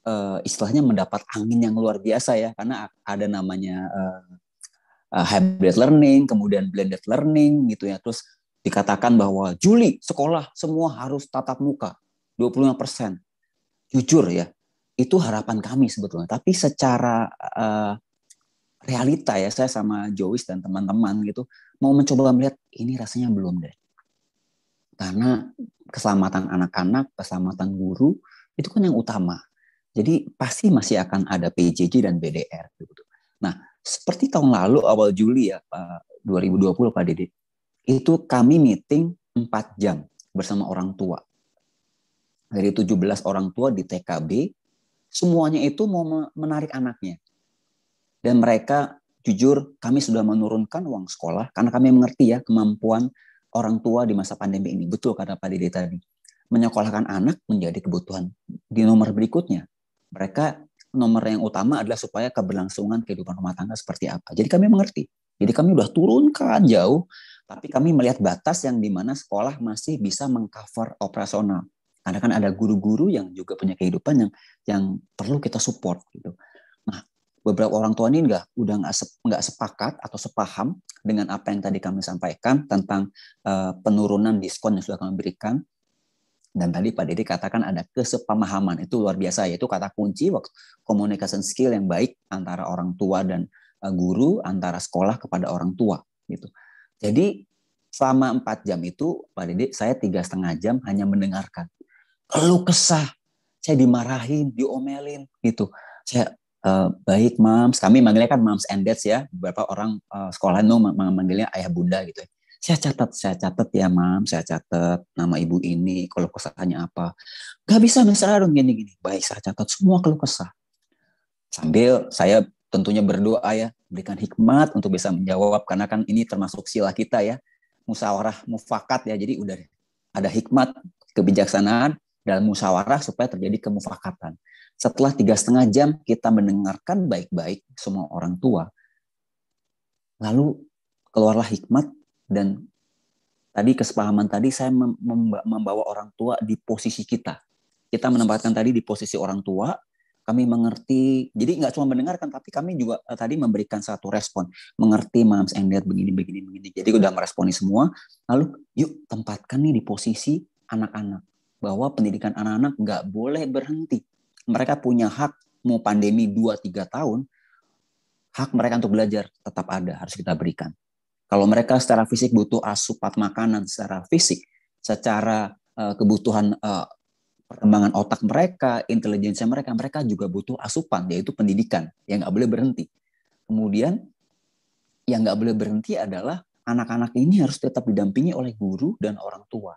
uh, istilahnya mendapat angin yang luar biasa ya karena ada namanya uh, uh, hybrid learning, kemudian blended learning gitu ya. Terus dikatakan bahwa Juli sekolah semua harus tatap muka 25%. Jujur ya, itu harapan kami sebetulnya. Tapi secara uh, realita ya saya sama Joyce dan teman-teman gitu, mau mencoba melihat ini rasanya belum deh. Karena keselamatan anak-anak, keselamatan guru itu kan yang utama. Jadi pasti masih akan ada PJJ dan BDR gitu. Nah, seperti tahun lalu awal Juli ya Pak 2020 Pak Dede, itu kami meeting 4 jam bersama orang tua. Dari 17 orang tua di TKB, semuanya itu mau menarik anaknya. Dan mereka jujur kami sudah menurunkan uang sekolah karena kami mengerti ya kemampuan orang tua di masa pandemi ini. Betul kata Pak Dede tadi. Menyekolahkan anak menjadi kebutuhan di nomor berikutnya. Mereka nomor yang utama adalah supaya keberlangsungan kehidupan rumah tangga seperti apa. Jadi kami mengerti. Jadi kami sudah turunkan jauh, tapi kami melihat batas yang dimana sekolah masih bisa mengcover operasional. Karena kan ada guru-guru yang juga punya kehidupan yang yang perlu kita support gitu beberapa orang tua ini enggak udah nggak sep, sepakat atau sepaham dengan apa yang tadi kami sampaikan tentang uh, penurunan diskon yang sudah kami berikan dan tadi Pak Deddy katakan ada kesepahaman itu luar biasa yaitu kata kunci waktu communication skill yang baik antara orang tua dan eh, guru antara sekolah kepada orang tua gitu jadi selama empat jam itu Pak Deddy saya tiga setengah jam hanya mendengarkan keluh kesah saya dimarahin diomelin gitu saya Eh, baik mams kami manggilnya kan mams and dads ya. Beberapa orang uh, sekolah itu manggilnya ayah bunda gitu ya. Saya catat, saya catat ya mams saya catat nama ibu ini, kalau kesahnya apa. Gak bisa misalnya gini-gini. Baik, saya catat semua kalau kesah. Sambil saya tentunya berdoa ya, berikan hikmat untuk bisa menjawab, karena kan ini termasuk sila kita ya. Musawarah, mufakat ya, jadi udah ada hikmat, kebijaksanaan, dalam musawarah supaya terjadi kemufakatan. Setelah tiga setengah jam kita mendengarkan baik-baik semua orang tua, lalu keluarlah hikmat dan tadi kesepahaman tadi saya membawa orang tua di posisi kita. Kita menempatkan tadi di posisi orang tua, kami mengerti. Jadi nggak cuma mendengarkan, tapi kami juga eh, tadi memberikan satu respon, mengerti mams and dad begini begini begini. Jadi udah meresponi semua. Lalu yuk tempatkan nih di posisi anak-anak bahwa pendidikan anak-anak nggak boleh berhenti mereka punya hak mau pandemi 2-3 tahun, hak mereka untuk belajar tetap ada, harus kita berikan. Kalau mereka secara fisik butuh asupan makanan secara fisik, secara uh, kebutuhan uh, perkembangan otak mereka, intelijensi mereka, mereka juga butuh asupan, yaitu pendidikan yang nggak boleh berhenti. Kemudian yang nggak boleh berhenti adalah anak-anak ini harus tetap didampingi oleh guru dan orang tua.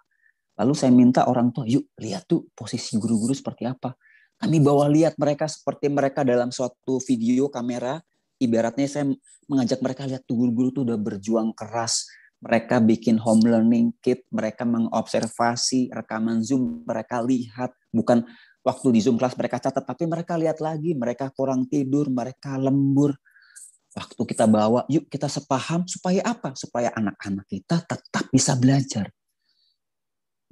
Lalu saya minta orang tua, yuk lihat tuh posisi guru-guru seperti apa. Kami bawa lihat mereka seperti mereka dalam suatu video kamera. Ibaratnya saya mengajak mereka lihat guru-guru tuh udah berjuang keras. Mereka bikin home learning kit, mereka mengobservasi rekaman Zoom, mereka lihat bukan waktu di Zoom kelas mereka catat, tapi mereka lihat lagi, mereka kurang tidur, mereka lembur. Waktu kita bawa, yuk kita sepaham supaya apa? Supaya anak-anak kita tetap bisa belajar.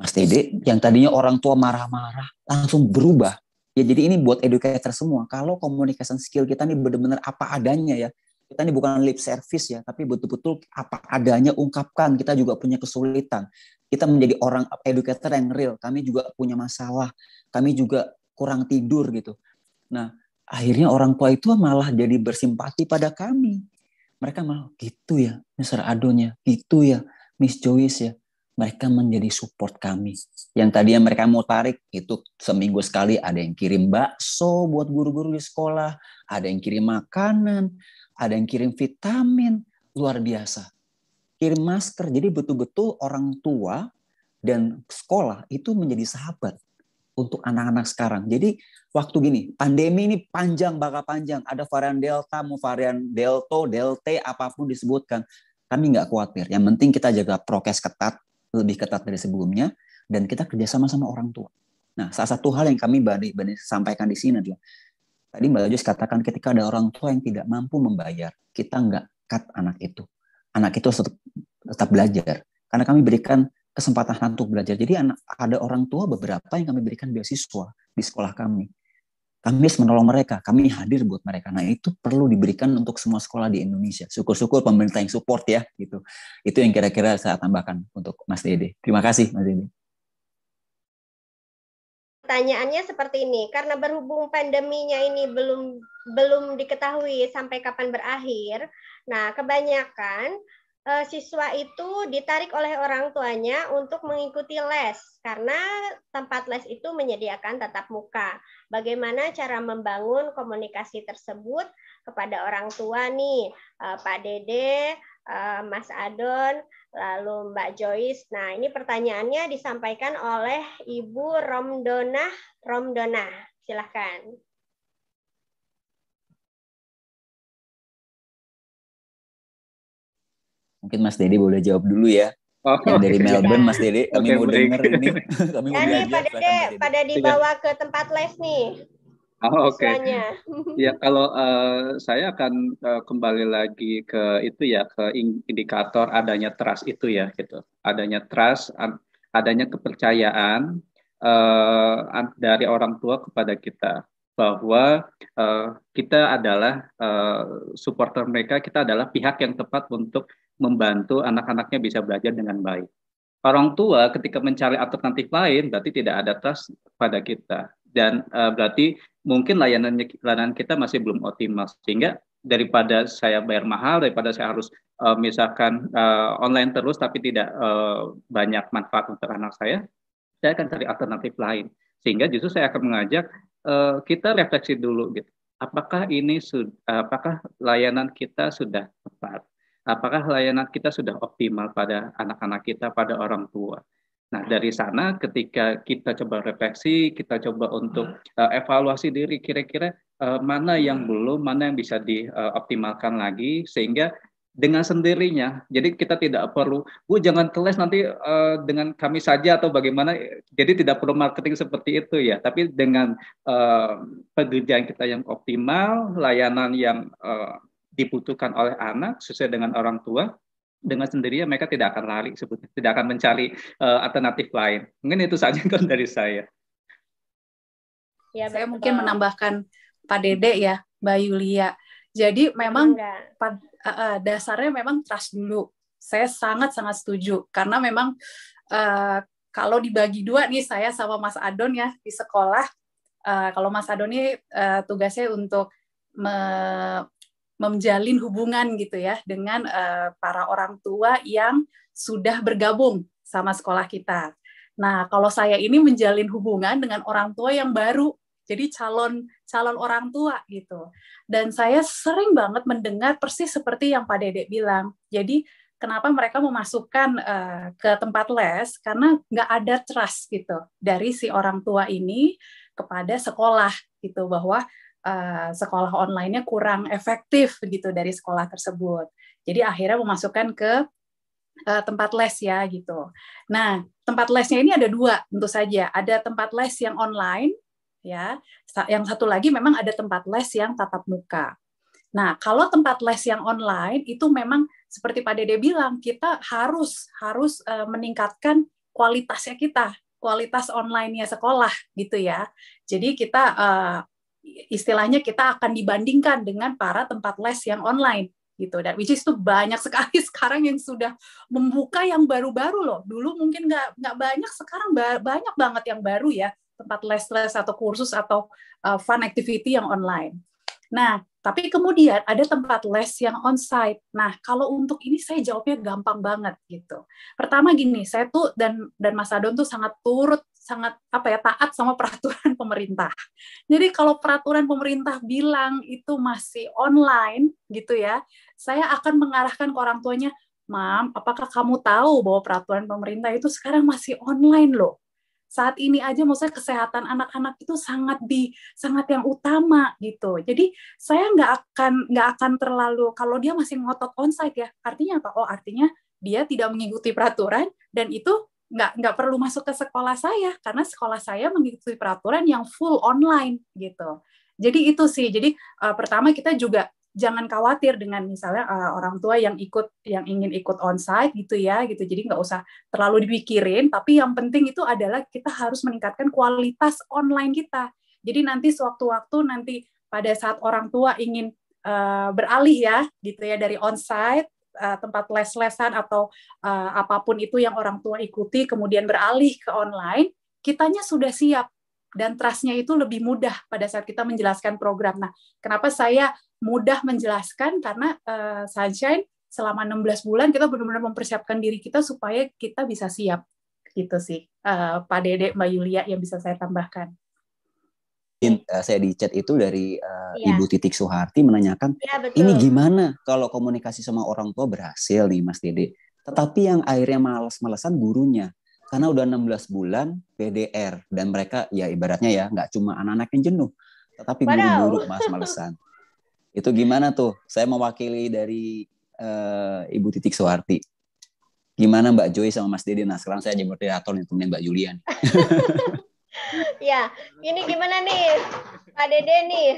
Mas Dede yang tadinya orang tua marah-marah langsung berubah ya jadi ini buat educator semua kalau komunikasi skill kita nih benar-benar apa adanya ya kita ini bukan lip service ya tapi betul-betul apa adanya ungkapkan kita juga punya kesulitan kita menjadi orang educator yang real kami juga punya masalah kami juga kurang tidur gitu nah akhirnya orang tua itu malah jadi bersimpati pada kami mereka malah gitu ya Mister Adonya gitu ya Miss Joyce ya mereka menjadi support kami. Yang tadinya mereka mau tarik, itu seminggu sekali ada yang kirim bakso buat guru-guru di sekolah, ada yang kirim makanan, ada yang kirim vitamin, luar biasa. Kirim masker, jadi betul-betul orang tua dan sekolah itu menjadi sahabat untuk anak-anak sekarang. Jadi waktu gini, pandemi ini panjang, bakal panjang. Ada varian Delta, mau varian Delta, Delta, apapun disebutkan. Kami nggak khawatir. Yang penting kita jaga prokes ketat, lebih ketat dari sebelumnya dan kita kerjasama sama orang tua. Nah, salah satu hal yang kami bani, bani sampaikan di sini adalah tadi Mbak Jus katakan ketika ada orang tua yang tidak mampu membayar, kita nggak cut anak itu. Anak itu tetap, tetap belajar. Karena kami berikan kesempatan untuk belajar. Jadi anak, ada orang tua beberapa yang kami berikan beasiswa di sekolah kami kami menolong mereka, kami hadir buat mereka. Nah itu perlu diberikan untuk semua sekolah di Indonesia. Syukur-syukur pemerintah yang support ya, gitu. Itu yang kira-kira saya tambahkan untuk Mas Dede. Terima kasih Mas Dede. Pertanyaannya seperti ini, karena berhubung pandeminya ini belum belum diketahui sampai kapan berakhir. Nah kebanyakan eh, siswa itu ditarik oleh orang tuanya untuk mengikuti les karena tempat les itu menyediakan tatap muka. Bagaimana cara membangun komunikasi tersebut kepada orang tua nih, eh, Pak Dede, eh, Mas Adon, lalu Mbak Joyce. Nah, ini pertanyaannya disampaikan oleh Ibu Romdonah Romdonah. Silahkan. mungkin Mas Dede boleh jawab dulu ya. Oh, yang dari okay. Melbourne Mas Dede, kami okay, mau dengar ini. kami mau ya, Pak Dede, pada dibawa ke tempat les nih. Oh, Oke. Okay. (laughs) ya kalau uh, saya akan uh, kembali lagi ke itu ya ke indikator adanya trust itu ya gitu. Adanya trust, adanya kepercayaan uh, dari orang tua kepada kita bahwa uh, kita adalah uh, supporter mereka, kita adalah pihak yang tepat untuk membantu anak-anaknya bisa belajar dengan baik. Orang tua ketika mencari alternatif lain berarti tidak ada tas pada kita dan uh, berarti mungkin layanan layanan kita masih belum optimal sehingga daripada saya bayar mahal daripada saya harus uh, misalkan uh, online terus tapi tidak uh, banyak manfaat untuk anak saya, saya akan cari alternatif lain sehingga justru saya akan mengajak Eh, kita refleksi dulu gitu. Apakah ini sudah apakah layanan kita sudah tepat? Apakah layanan kita sudah optimal pada anak-anak kita, pada orang tua? Nah, dari sana ketika kita coba refleksi, kita coba untuk uh, evaluasi diri kira-kira uh, mana yang belum, mana yang bisa dioptimalkan uh, lagi sehingga dengan sendirinya. Jadi kita tidak perlu, Bu jangan ke nanti uh, dengan kami saja atau bagaimana. Jadi tidak perlu marketing seperti itu ya. Tapi dengan uh, pekerjaan kita yang optimal, layanan yang uh, dibutuhkan oleh anak sesuai dengan orang tua, dengan sendirinya mereka tidak akan lari sebetulnya, tidak akan mencari uh, alternatif lain. Mungkin itu saja (laughs) kan dari saya. Ya, saya mungkin menambahkan Pak Dede ya, Mbak Yulia. Jadi memang iya uh, dasarnya memang trust dulu. Saya sangat-sangat setuju karena memang uh, kalau dibagi dua nih saya sama Mas Adon ya di sekolah. Uh, kalau Mas Adon ini uh, tugasnya untuk me menjalin hubungan gitu ya dengan uh, para orang tua yang sudah bergabung sama sekolah kita. Nah, kalau saya ini menjalin hubungan dengan orang tua yang baru jadi calon calon orang tua gitu. Dan saya sering banget mendengar persis seperti yang Pak Dedek bilang. Jadi kenapa mereka memasukkan uh, ke tempat les karena nggak ada trust gitu dari si orang tua ini kepada sekolah gitu bahwa uh, sekolah onlinenya kurang efektif gitu dari sekolah tersebut. Jadi akhirnya memasukkan ke eh, tempat les ya gitu. Nah tempat lesnya ini ada dua tentu saja. Ada tempat les yang online ya. Yang satu lagi memang ada tempat les yang tatap muka. Nah, kalau tempat les yang online itu memang seperti Pak Dede bilang, kita harus harus eh, meningkatkan kualitasnya kita, kualitas online-nya sekolah gitu ya. Jadi kita eh, istilahnya kita akan dibandingkan dengan para tempat les yang online gitu dan which is tuh banyak sekali (laughs) sekarang yang sudah membuka yang baru-baru loh dulu mungkin nggak nggak banyak sekarang ba banyak banget yang baru ya tempat les-les atau kursus atau uh, fun activity yang online. Nah, tapi kemudian ada tempat les yang onsite. Nah, kalau untuk ini saya jawabnya gampang banget gitu. Pertama gini, saya tuh dan dan Mas Adon tuh sangat turut, sangat apa ya taat sama (laughs) peraturan pemerintah. Jadi kalau peraturan pemerintah bilang itu masih online gitu ya, saya akan mengarahkan ke orang tuanya, Mam, apakah kamu tahu bahwa peraturan pemerintah itu sekarang masih online loh? saat ini aja maksudnya kesehatan anak-anak itu sangat di sangat yang utama gitu. Jadi saya nggak akan nggak akan terlalu kalau dia masih ngotot onsite ya artinya apa? Oh artinya dia tidak mengikuti peraturan dan itu nggak nggak perlu masuk ke sekolah saya karena sekolah saya mengikuti peraturan yang full online gitu. Jadi itu sih. Jadi uh, pertama kita juga jangan khawatir dengan misalnya uh, orang tua yang ikut yang ingin ikut onsite gitu ya gitu jadi nggak usah terlalu dipikirin tapi yang penting itu adalah kita harus meningkatkan kualitas online kita jadi nanti sewaktu-waktu nanti pada saat orang tua ingin uh, beralih ya gitu ya dari onsite eh, tempat les-lesan atau uh, apapun itu yang orang tua ikuti kemudian beralih ke online kitanya sudah siap dan trustnya itu lebih mudah pada saat kita menjelaskan program. Nah, kenapa saya mudah menjelaskan karena uh, Sunshine selama 16 bulan kita benar-benar mempersiapkan diri kita supaya kita bisa siap gitu sih uh, Pak Dede Mbak Yulia yang bisa saya tambahkan. In, uh, saya di chat itu dari uh, ya. Ibu Titik Soeharti menanyakan ya, ini gimana kalau komunikasi sama orang tua berhasil nih Mas Dede. Tetapi yang akhirnya malas-malesan gurunya karena udah 16 bulan PDR dan mereka ya ibaratnya ya nggak cuma anak-anak yang jenuh tetapi guru-guru malas-malesan. Itu gimana tuh? Saya mewakili dari uh, Ibu Titik Soeharti. Gimana Mbak Joy sama Mas Dede? Nah sekarang saya jadi moderator nih temenin Mbak Julian. (laughs) ya, ini gimana nih Pak Dede nih?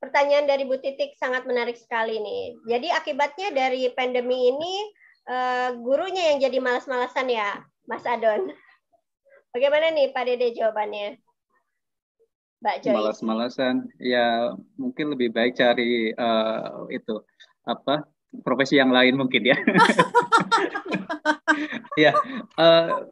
Pertanyaan dari Bu Titik sangat menarik sekali nih. Jadi akibatnya dari pandemi ini uh, gurunya yang jadi malas-malasan ya, Mas Adon. Bagaimana nih Pak Dede jawabannya? Malas-malasan, ya mungkin lebih baik cari uh, itu apa profesi yang lain mungkin ya. (laughs) ya, uh,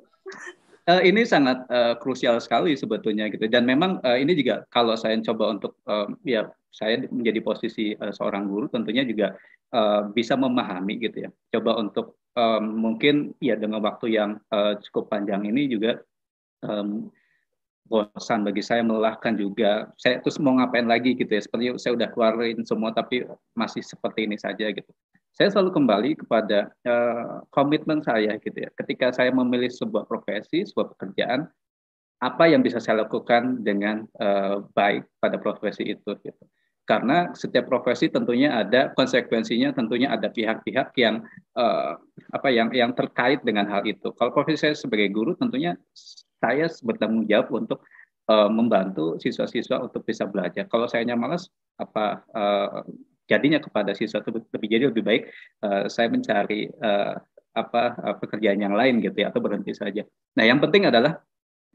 uh, ini sangat uh, krusial sekali sebetulnya gitu. Dan memang uh, ini juga kalau saya coba untuk uh, ya saya menjadi posisi uh, seorang guru tentunya juga uh, bisa memahami gitu ya. Coba untuk um, mungkin ya dengan waktu yang uh, cukup panjang ini juga um, bosan bagi saya melelahkan juga saya terus mau ngapain lagi gitu ya seperti saya udah keluarin semua tapi masih seperti ini saja gitu saya selalu kembali kepada uh, komitmen saya gitu ya ketika saya memilih sebuah profesi sebuah pekerjaan apa yang bisa saya lakukan dengan uh, baik pada profesi itu gitu karena setiap profesi tentunya ada konsekuensinya tentunya ada pihak-pihak yang uh, apa yang yang terkait dengan hal itu kalau profesi saya sebagai guru tentunya saya bertanggung jawab untuk uh, membantu siswa-siswa untuk bisa belajar. Kalau saya malas, apa uh, jadinya kepada siswa itu lebih jadi lebih baik uh, saya mencari uh, apa uh, pekerjaan yang lain gitu ya atau berhenti saja. Nah, yang penting adalah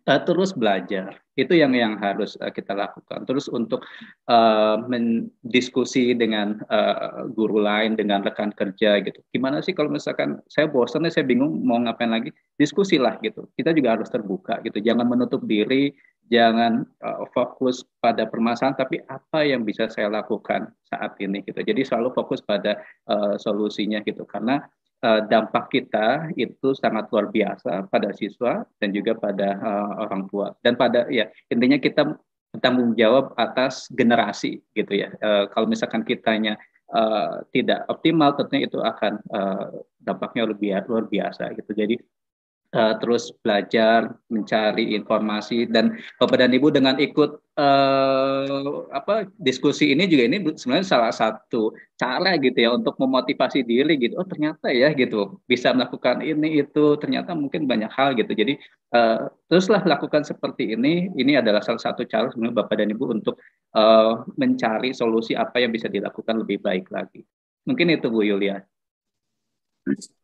Eh, terus belajar itu yang yang harus uh, kita lakukan terus untuk uh, mendiskusi dengan uh, guru lain dengan rekan kerja gitu gimana sih kalau misalkan saya bosan saya bingung mau ngapain lagi diskusilah gitu kita juga harus terbuka gitu jangan menutup diri jangan uh, fokus pada permasalahan tapi apa yang bisa saya lakukan saat ini gitu jadi selalu fokus pada uh, solusinya gitu karena Eh, dampak kita itu sangat luar biasa pada siswa dan juga pada uh, orang tua dan pada ya intinya kita bertanggung jawab atas generasi gitu ya uh, kalau misalkan kitanya uh, tidak optimal tentunya itu akan uh, dampaknya lebih luar biasa gitu jadi uh, terus belajar, mencari informasi dan Bapak dan Ibu dengan ikut uh, apa diskusi ini juga ini sebenarnya salah satu cara gitu ya untuk memotivasi diri gitu. Oh, ternyata ya gitu bisa melakukan ini itu, ternyata mungkin banyak hal gitu. Jadi uh, teruslah lakukan seperti ini. Ini adalah salah satu cara sebenarnya Bapak dan Ibu untuk uh, mencari solusi apa yang bisa dilakukan lebih baik lagi. Mungkin itu Bu Yulia.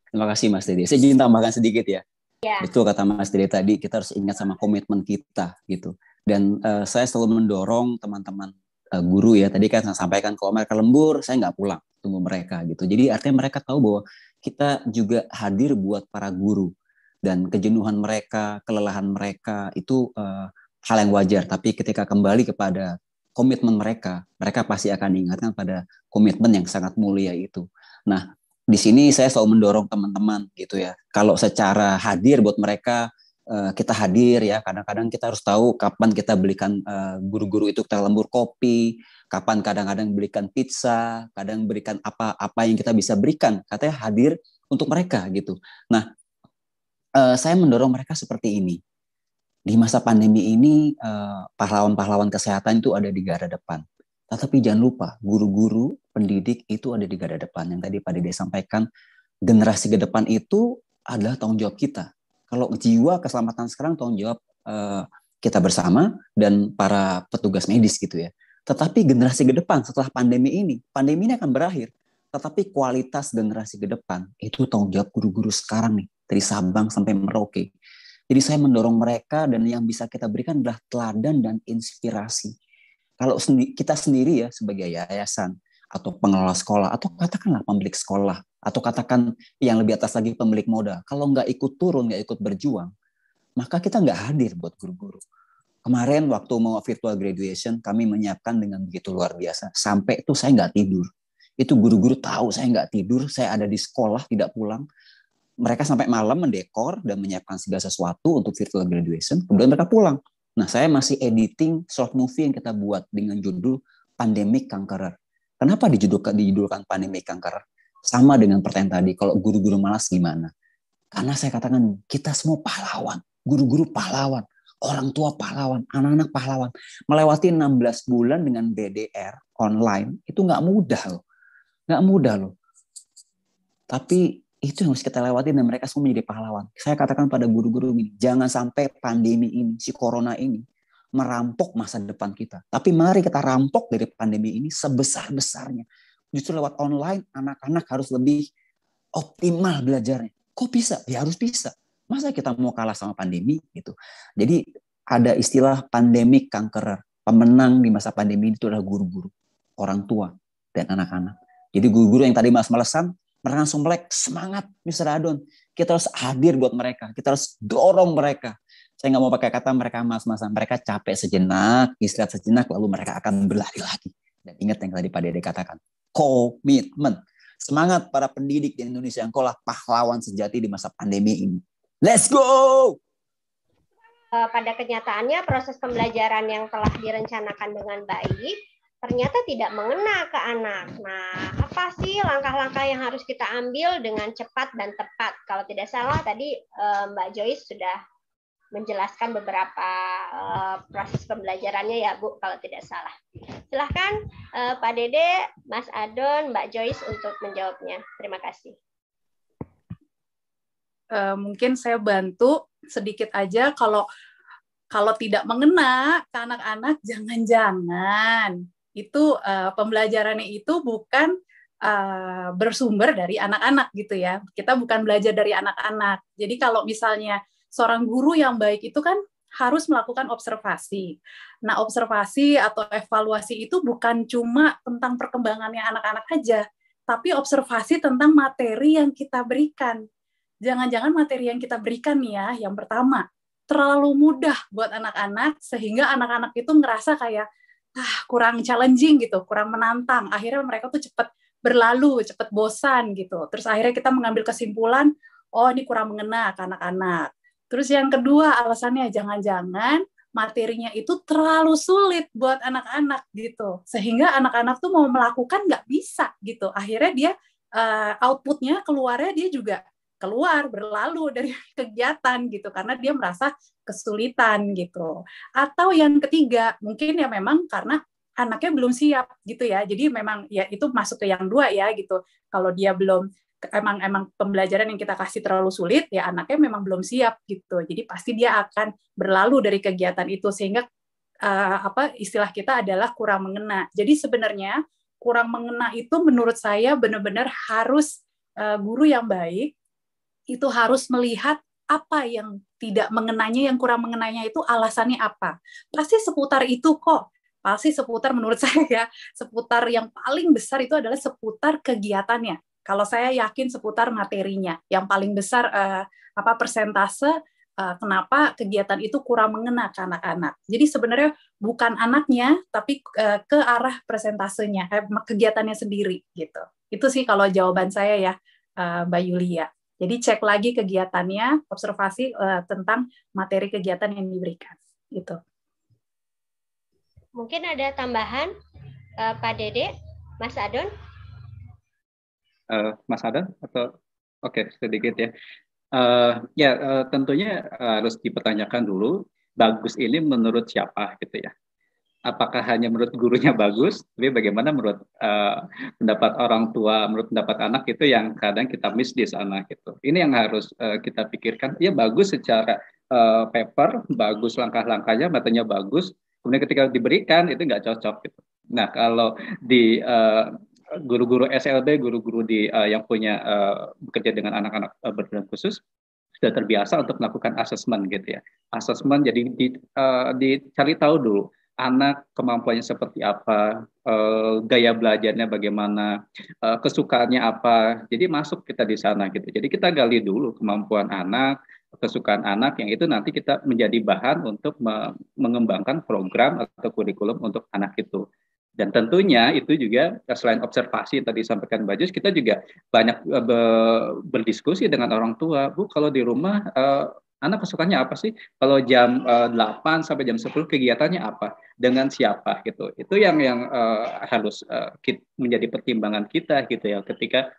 Terima kasih Mas Dedi. Saya ingin tambahkan sedikit ya Yeah. Betul kata Mas Dede tadi, kita harus ingat sama komitmen kita gitu. Dan uh, saya selalu mendorong teman-teman uh, guru ya, tadi kan saya sampaikan kalau mereka lembur, saya nggak pulang, tunggu mereka gitu. Jadi artinya mereka tahu bahwa kita juga hadir buat para guru dan kejenuhan mereka, kelelahan mereka itu uh, hal yang wajar. Tapi ketika kembali kepada komitmen mereka, mereka pasti akan diingatkan pada komitmen yang sangat mulia itu. Nah, di sini saya selalu mendorong teman-teman gitu ya. Kalau secara hadir buat mereka eh, kita hadir ya. Kadang-kadang kita harus tahu kapan kita belikan eh, guru-guru itu kita lembur kopi, kapan kadang-kadang belikan pizza, kadang berikan apa-apa yang kita bisa berikan. Katanya hadir untuk mereka gitu. Nah, eh, saya mendorong mereka seperti ini. Di masa pandemi ini pahlawan-pahlawan kesehatan itu ada di garda depan. Tetapi jangan lupa, guru-guru, pendidik itu ada di garda depan. Yang tadi Pak Dede sampaikan, generasi ke depan itu adalah tanggung jawab kita. Kalau jiwa keselamatan sekarang tanggung jawab uh, kita bersama dan para petugas medis gitu ya. Tetapi generasi ke depan setelah pandemi ini, pandemi ini akan berakhir. Tetapi kualitas generasi ke depan itu tanggung jawab guru-guru sekarang nih, dari Sabang sampai Merauke. Jadi saya mendorong mereka dan yang bisa kita berikan adalah teladan dan inspirasi kalau sendi kita sendiri ya sebagai yayasan atau pengelola sekolah atau katakanlah pemilik sekolah atau katakan yang lebih atas lagi pemilik modal kalau nggak ikut turun nggak ikut berjuang maka kita nggak hadir buat guru-guru kemarin waktu mau virtual graduation kami menyiapkan dengan begitu luar biasa sampai itu saya nggak tidur itu guru-guru tahu saya nggak tidur saya ada di sekolah tidak pulang mereka sampai malam mendekor dan menyiapkan segala sesuatu untuk virtual graduation kemudian mereka pulang Nah, saya masih editing short movie yang kita buat dengan judul Pandemic kanker. Kenapa dijudulkan, dijudulkan Pandemic Kanker? Sama dengan pertanyaan tadi, kalau guru-guru malas gimana? Karena saya katakan kita semua pahlawan, guru-guru pahlawan, orang tua pahlawan, anak-anak pahlawan. Melewati 16 bulan dengan BDR online itu nggak mudah loh. Nggak mudah loh. Tapi itu yang harus kita lewati dan mereka semua menjadi pahlawan. Saya katakan pada guru-guru ini, jangan sampai pandemi ini, si corona ini merampok masa depan kita. Tapi mari kita rampok dari pandemi ini sebesar-besarnya. Justru lewat online anak-anak harus lebih optimal belajarnya. Kok bisa? Ya harus bisa. Masa kita mau kalah sama pandemi gitu. Jadi ada istilah pandemik kanker Pemenang di masa pandemi itu adalah guru-guru, orang tua, dan anak-anak. Jadi guru-guru yang tadi malas-malesan mereka langsung melek semangat Mr. Adon kita harus hadir buat mereka kita harus dorong mereka saya nggak mau pakai kata mereka mas-masan mereka capek sejenak istirahat sejenak lalu mereka akan berlari lagi dan ingat yang tadi Pak Dede katakan komitmen semangat para pendidik di Indonesia yang kolah pahlawan sejati di masa pandemi ini let's go eh, pada kenyataannya proses pembelajaran yang telah direncanakan dengan baik ternyata tidak mengena ke anak. Nah, apa sih langkah-langkah yang harus kita ambil dengan cepat dan tepat? Kalau tidak salah tadi eh, Mbak Joyce sudah menjelaskan beberapa eh, proses pembelajarannya ya Bu, kalau tidak salah. Silahkan eh, Pak Dede, Mas Adon, Mbak Joyce untuk menjawabnya. Terima kasih. Mungkin saya bantu sedikit aja kalau kalau tidak mengena ke anak-anak, jangan-jangan itu uh, pembelajarannya itu bukan uh, bersumber dari anak-anak gitu ya. Kita bukan belajar dari anak-anak. Jadi kalau misalnya seorang guru yang baik itu kan harus melakukan observasi. Nah, observasi atau evaluasi itu bukan cuma tentang perkembangannya anak-anak aja, tapi observasi tentang materi yang kita berikan. Jangan-jangan materi yang kita berikan nih ya, yang pertama, terlalu mudah buat anak-anak sehingga anak-anak itu ngerasa kayak ah, kurang challenging gitu, kurang menantang. Akhirnya mereka tuh cepet berlalu, cepet bosan gitu. Terus akhirnya kita mengambil kesimpulan, oh ini kurang mengena ke anak-anak. Terus yang kedua alasannya jangan-jangan materinya itu terlalu sulit buat anak-anak gitu sehingga anak-anak tuh mau melakukan nggak bisa gitu akhirnya dia uh, outputnya keluarnya dia juga keluar berlalu dari (laughs) kegiatan gitu karena dia merasa kesulitan gitu. Atau yang ketiga, mungkin ya memang karena anaknya belum siap gitu ya. Jadi memang ya itu masuk ke yang dua ya gitu. Kalau dia belum emang emang pembelajaran yang kita kasih terlalu sulit ya anaknya memang belum siap gitu. Jadi pasti dia akan berlalu dari kegiatan itu sehingga uh, apa istilah kita adalah kurang mengena. Jadi sebenarnya kurang mengena itu menurut saya benar-benar harus eh, guru yang baik itu harus melihat apa yang tidak mengenanya, yang kurang mengenanya itu alasannya apa. Pasti seputar itu kok. Pasti seputar menurut (laughs) saya ya, seputar yang paling besar itu adalah seputar kegiatannya. Kalau saya yakin seputar materinya, yang paling besar eh, apa persentase eh, kenapa kegiatan itu kurang mengena ke anak-anak. Jadi sebenarnya bukan anaknya, tapi eh, ke arah persentasenya, eh, kegiatannya sendiri gitu. Itu sih kalau jawaban saya ya, eh, Mbak Yulia. Jadi cek lagi kegiatannya, observasi uh, tentang materi kegiatan yang diberikan. Gitu. Mungkin ada tambahan uh, Pak Dede, Mas Adon? Uh, Mas Adon atau oke okay, sedikit ya. Uh, ya uh, tentunya harus dipertanyakan dulu bagus ini menurut siapa gitu ya apakah hanya menurut gurunya (laughs) bagus, tapi bagaimana menurut uh, pendapat orang tua, menurut pendapat anak itu yang kadang kita miss di sana gitu. Ini yang harus uh, kita pikirkan. Ya bagus secara uh, paper, bagus langkah-langkahnya, matanya bagus. Kemudian ketika diberikan itu nggak cocok gitu. Nah kalau di guru guru-guru SLB, guru-guru di uh, yang punya uh, bekerja dengan anak-anak uh, berkebutuhan khusus sudah terbiasa untuk melakukan asesmen gitu ya. Asesmen jadi di, uh, dicari tahu dulu anak kemampuannya seperti apa, uh, gaya belajarnya bagaimana, uh, kesukaannya apa. Jadi masuk kita di sana gitu. Jadi kita gali dulu kemampuan anak, kesukaan anak yang itu nanti kita menjadi bahan untuk me mengembangkan program atau kurikulum untuk anak itu. Dan tentunya itu juga eh, selain observasi yang tadi disampaikan Bajus, kita juga banyak be berdiskusi dengan orang tua. Bu, kalau di rumah anak kesukaannya apa sih? Kalau jam uh, eh, 8 sampai jam 10 kegiatannya apa? Dengan siapa gitu. Itu yang yang uh, harus uh, eh, kita, menjadi pertimbangan kita gitu ya ketika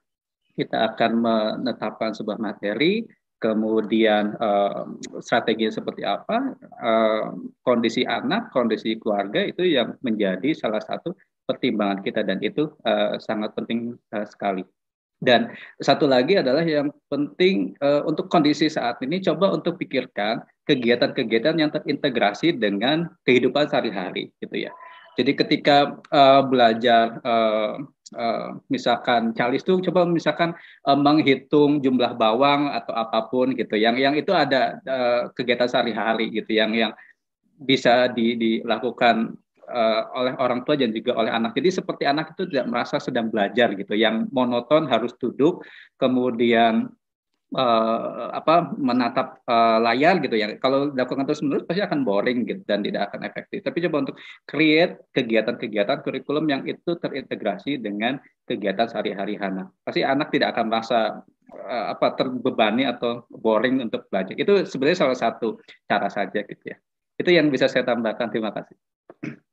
kita akan menetapkan sebuah materi, kemudian uh, strategi seperti apa, uh, kondisi anak, kondisi keluarga itu yang menjadi salah satu pertimbangan kita dan itu uh, sangat penting uh, sekali. Dan satu lagi adalah yang penting uh, untuk kondisi saat ini coba untuk pikirkan kegiatan-kegiatan yang terintegrasi dengan kehidupan sehari-hari gitu ya. Jadi ketika uh, belajar uh, uh, misalkan calis itu coba misalkan uh, menghitung jumlah bawang atau apapun gitu yang yang itu ada uh, kegiatan sehari-hari gitu yang yang bisa di, dilakukan uh, oleh orang tua dan juga oleh anak. Jadi seperti anak itu tidak merasa sedang belajar gitu, yang monoton harus duduk, kemudian uh, apa menatap uh, layar gitu Yang Kalau dilakukan terus-menerus pasti akan boring gitu dan tidak akan efektif. Tapi coba untuk create kegiatan-kegiatan kurikulum yang itu terintegrasi dengan kegiatan sehari-hari anak. Pasti anak tidak akan merasa apa terbebani atau boring untuk belajar. Itu sebenarnya salah satu cara saja gitu ya. Itu yang bisa saya tambahkan. Terima kasih.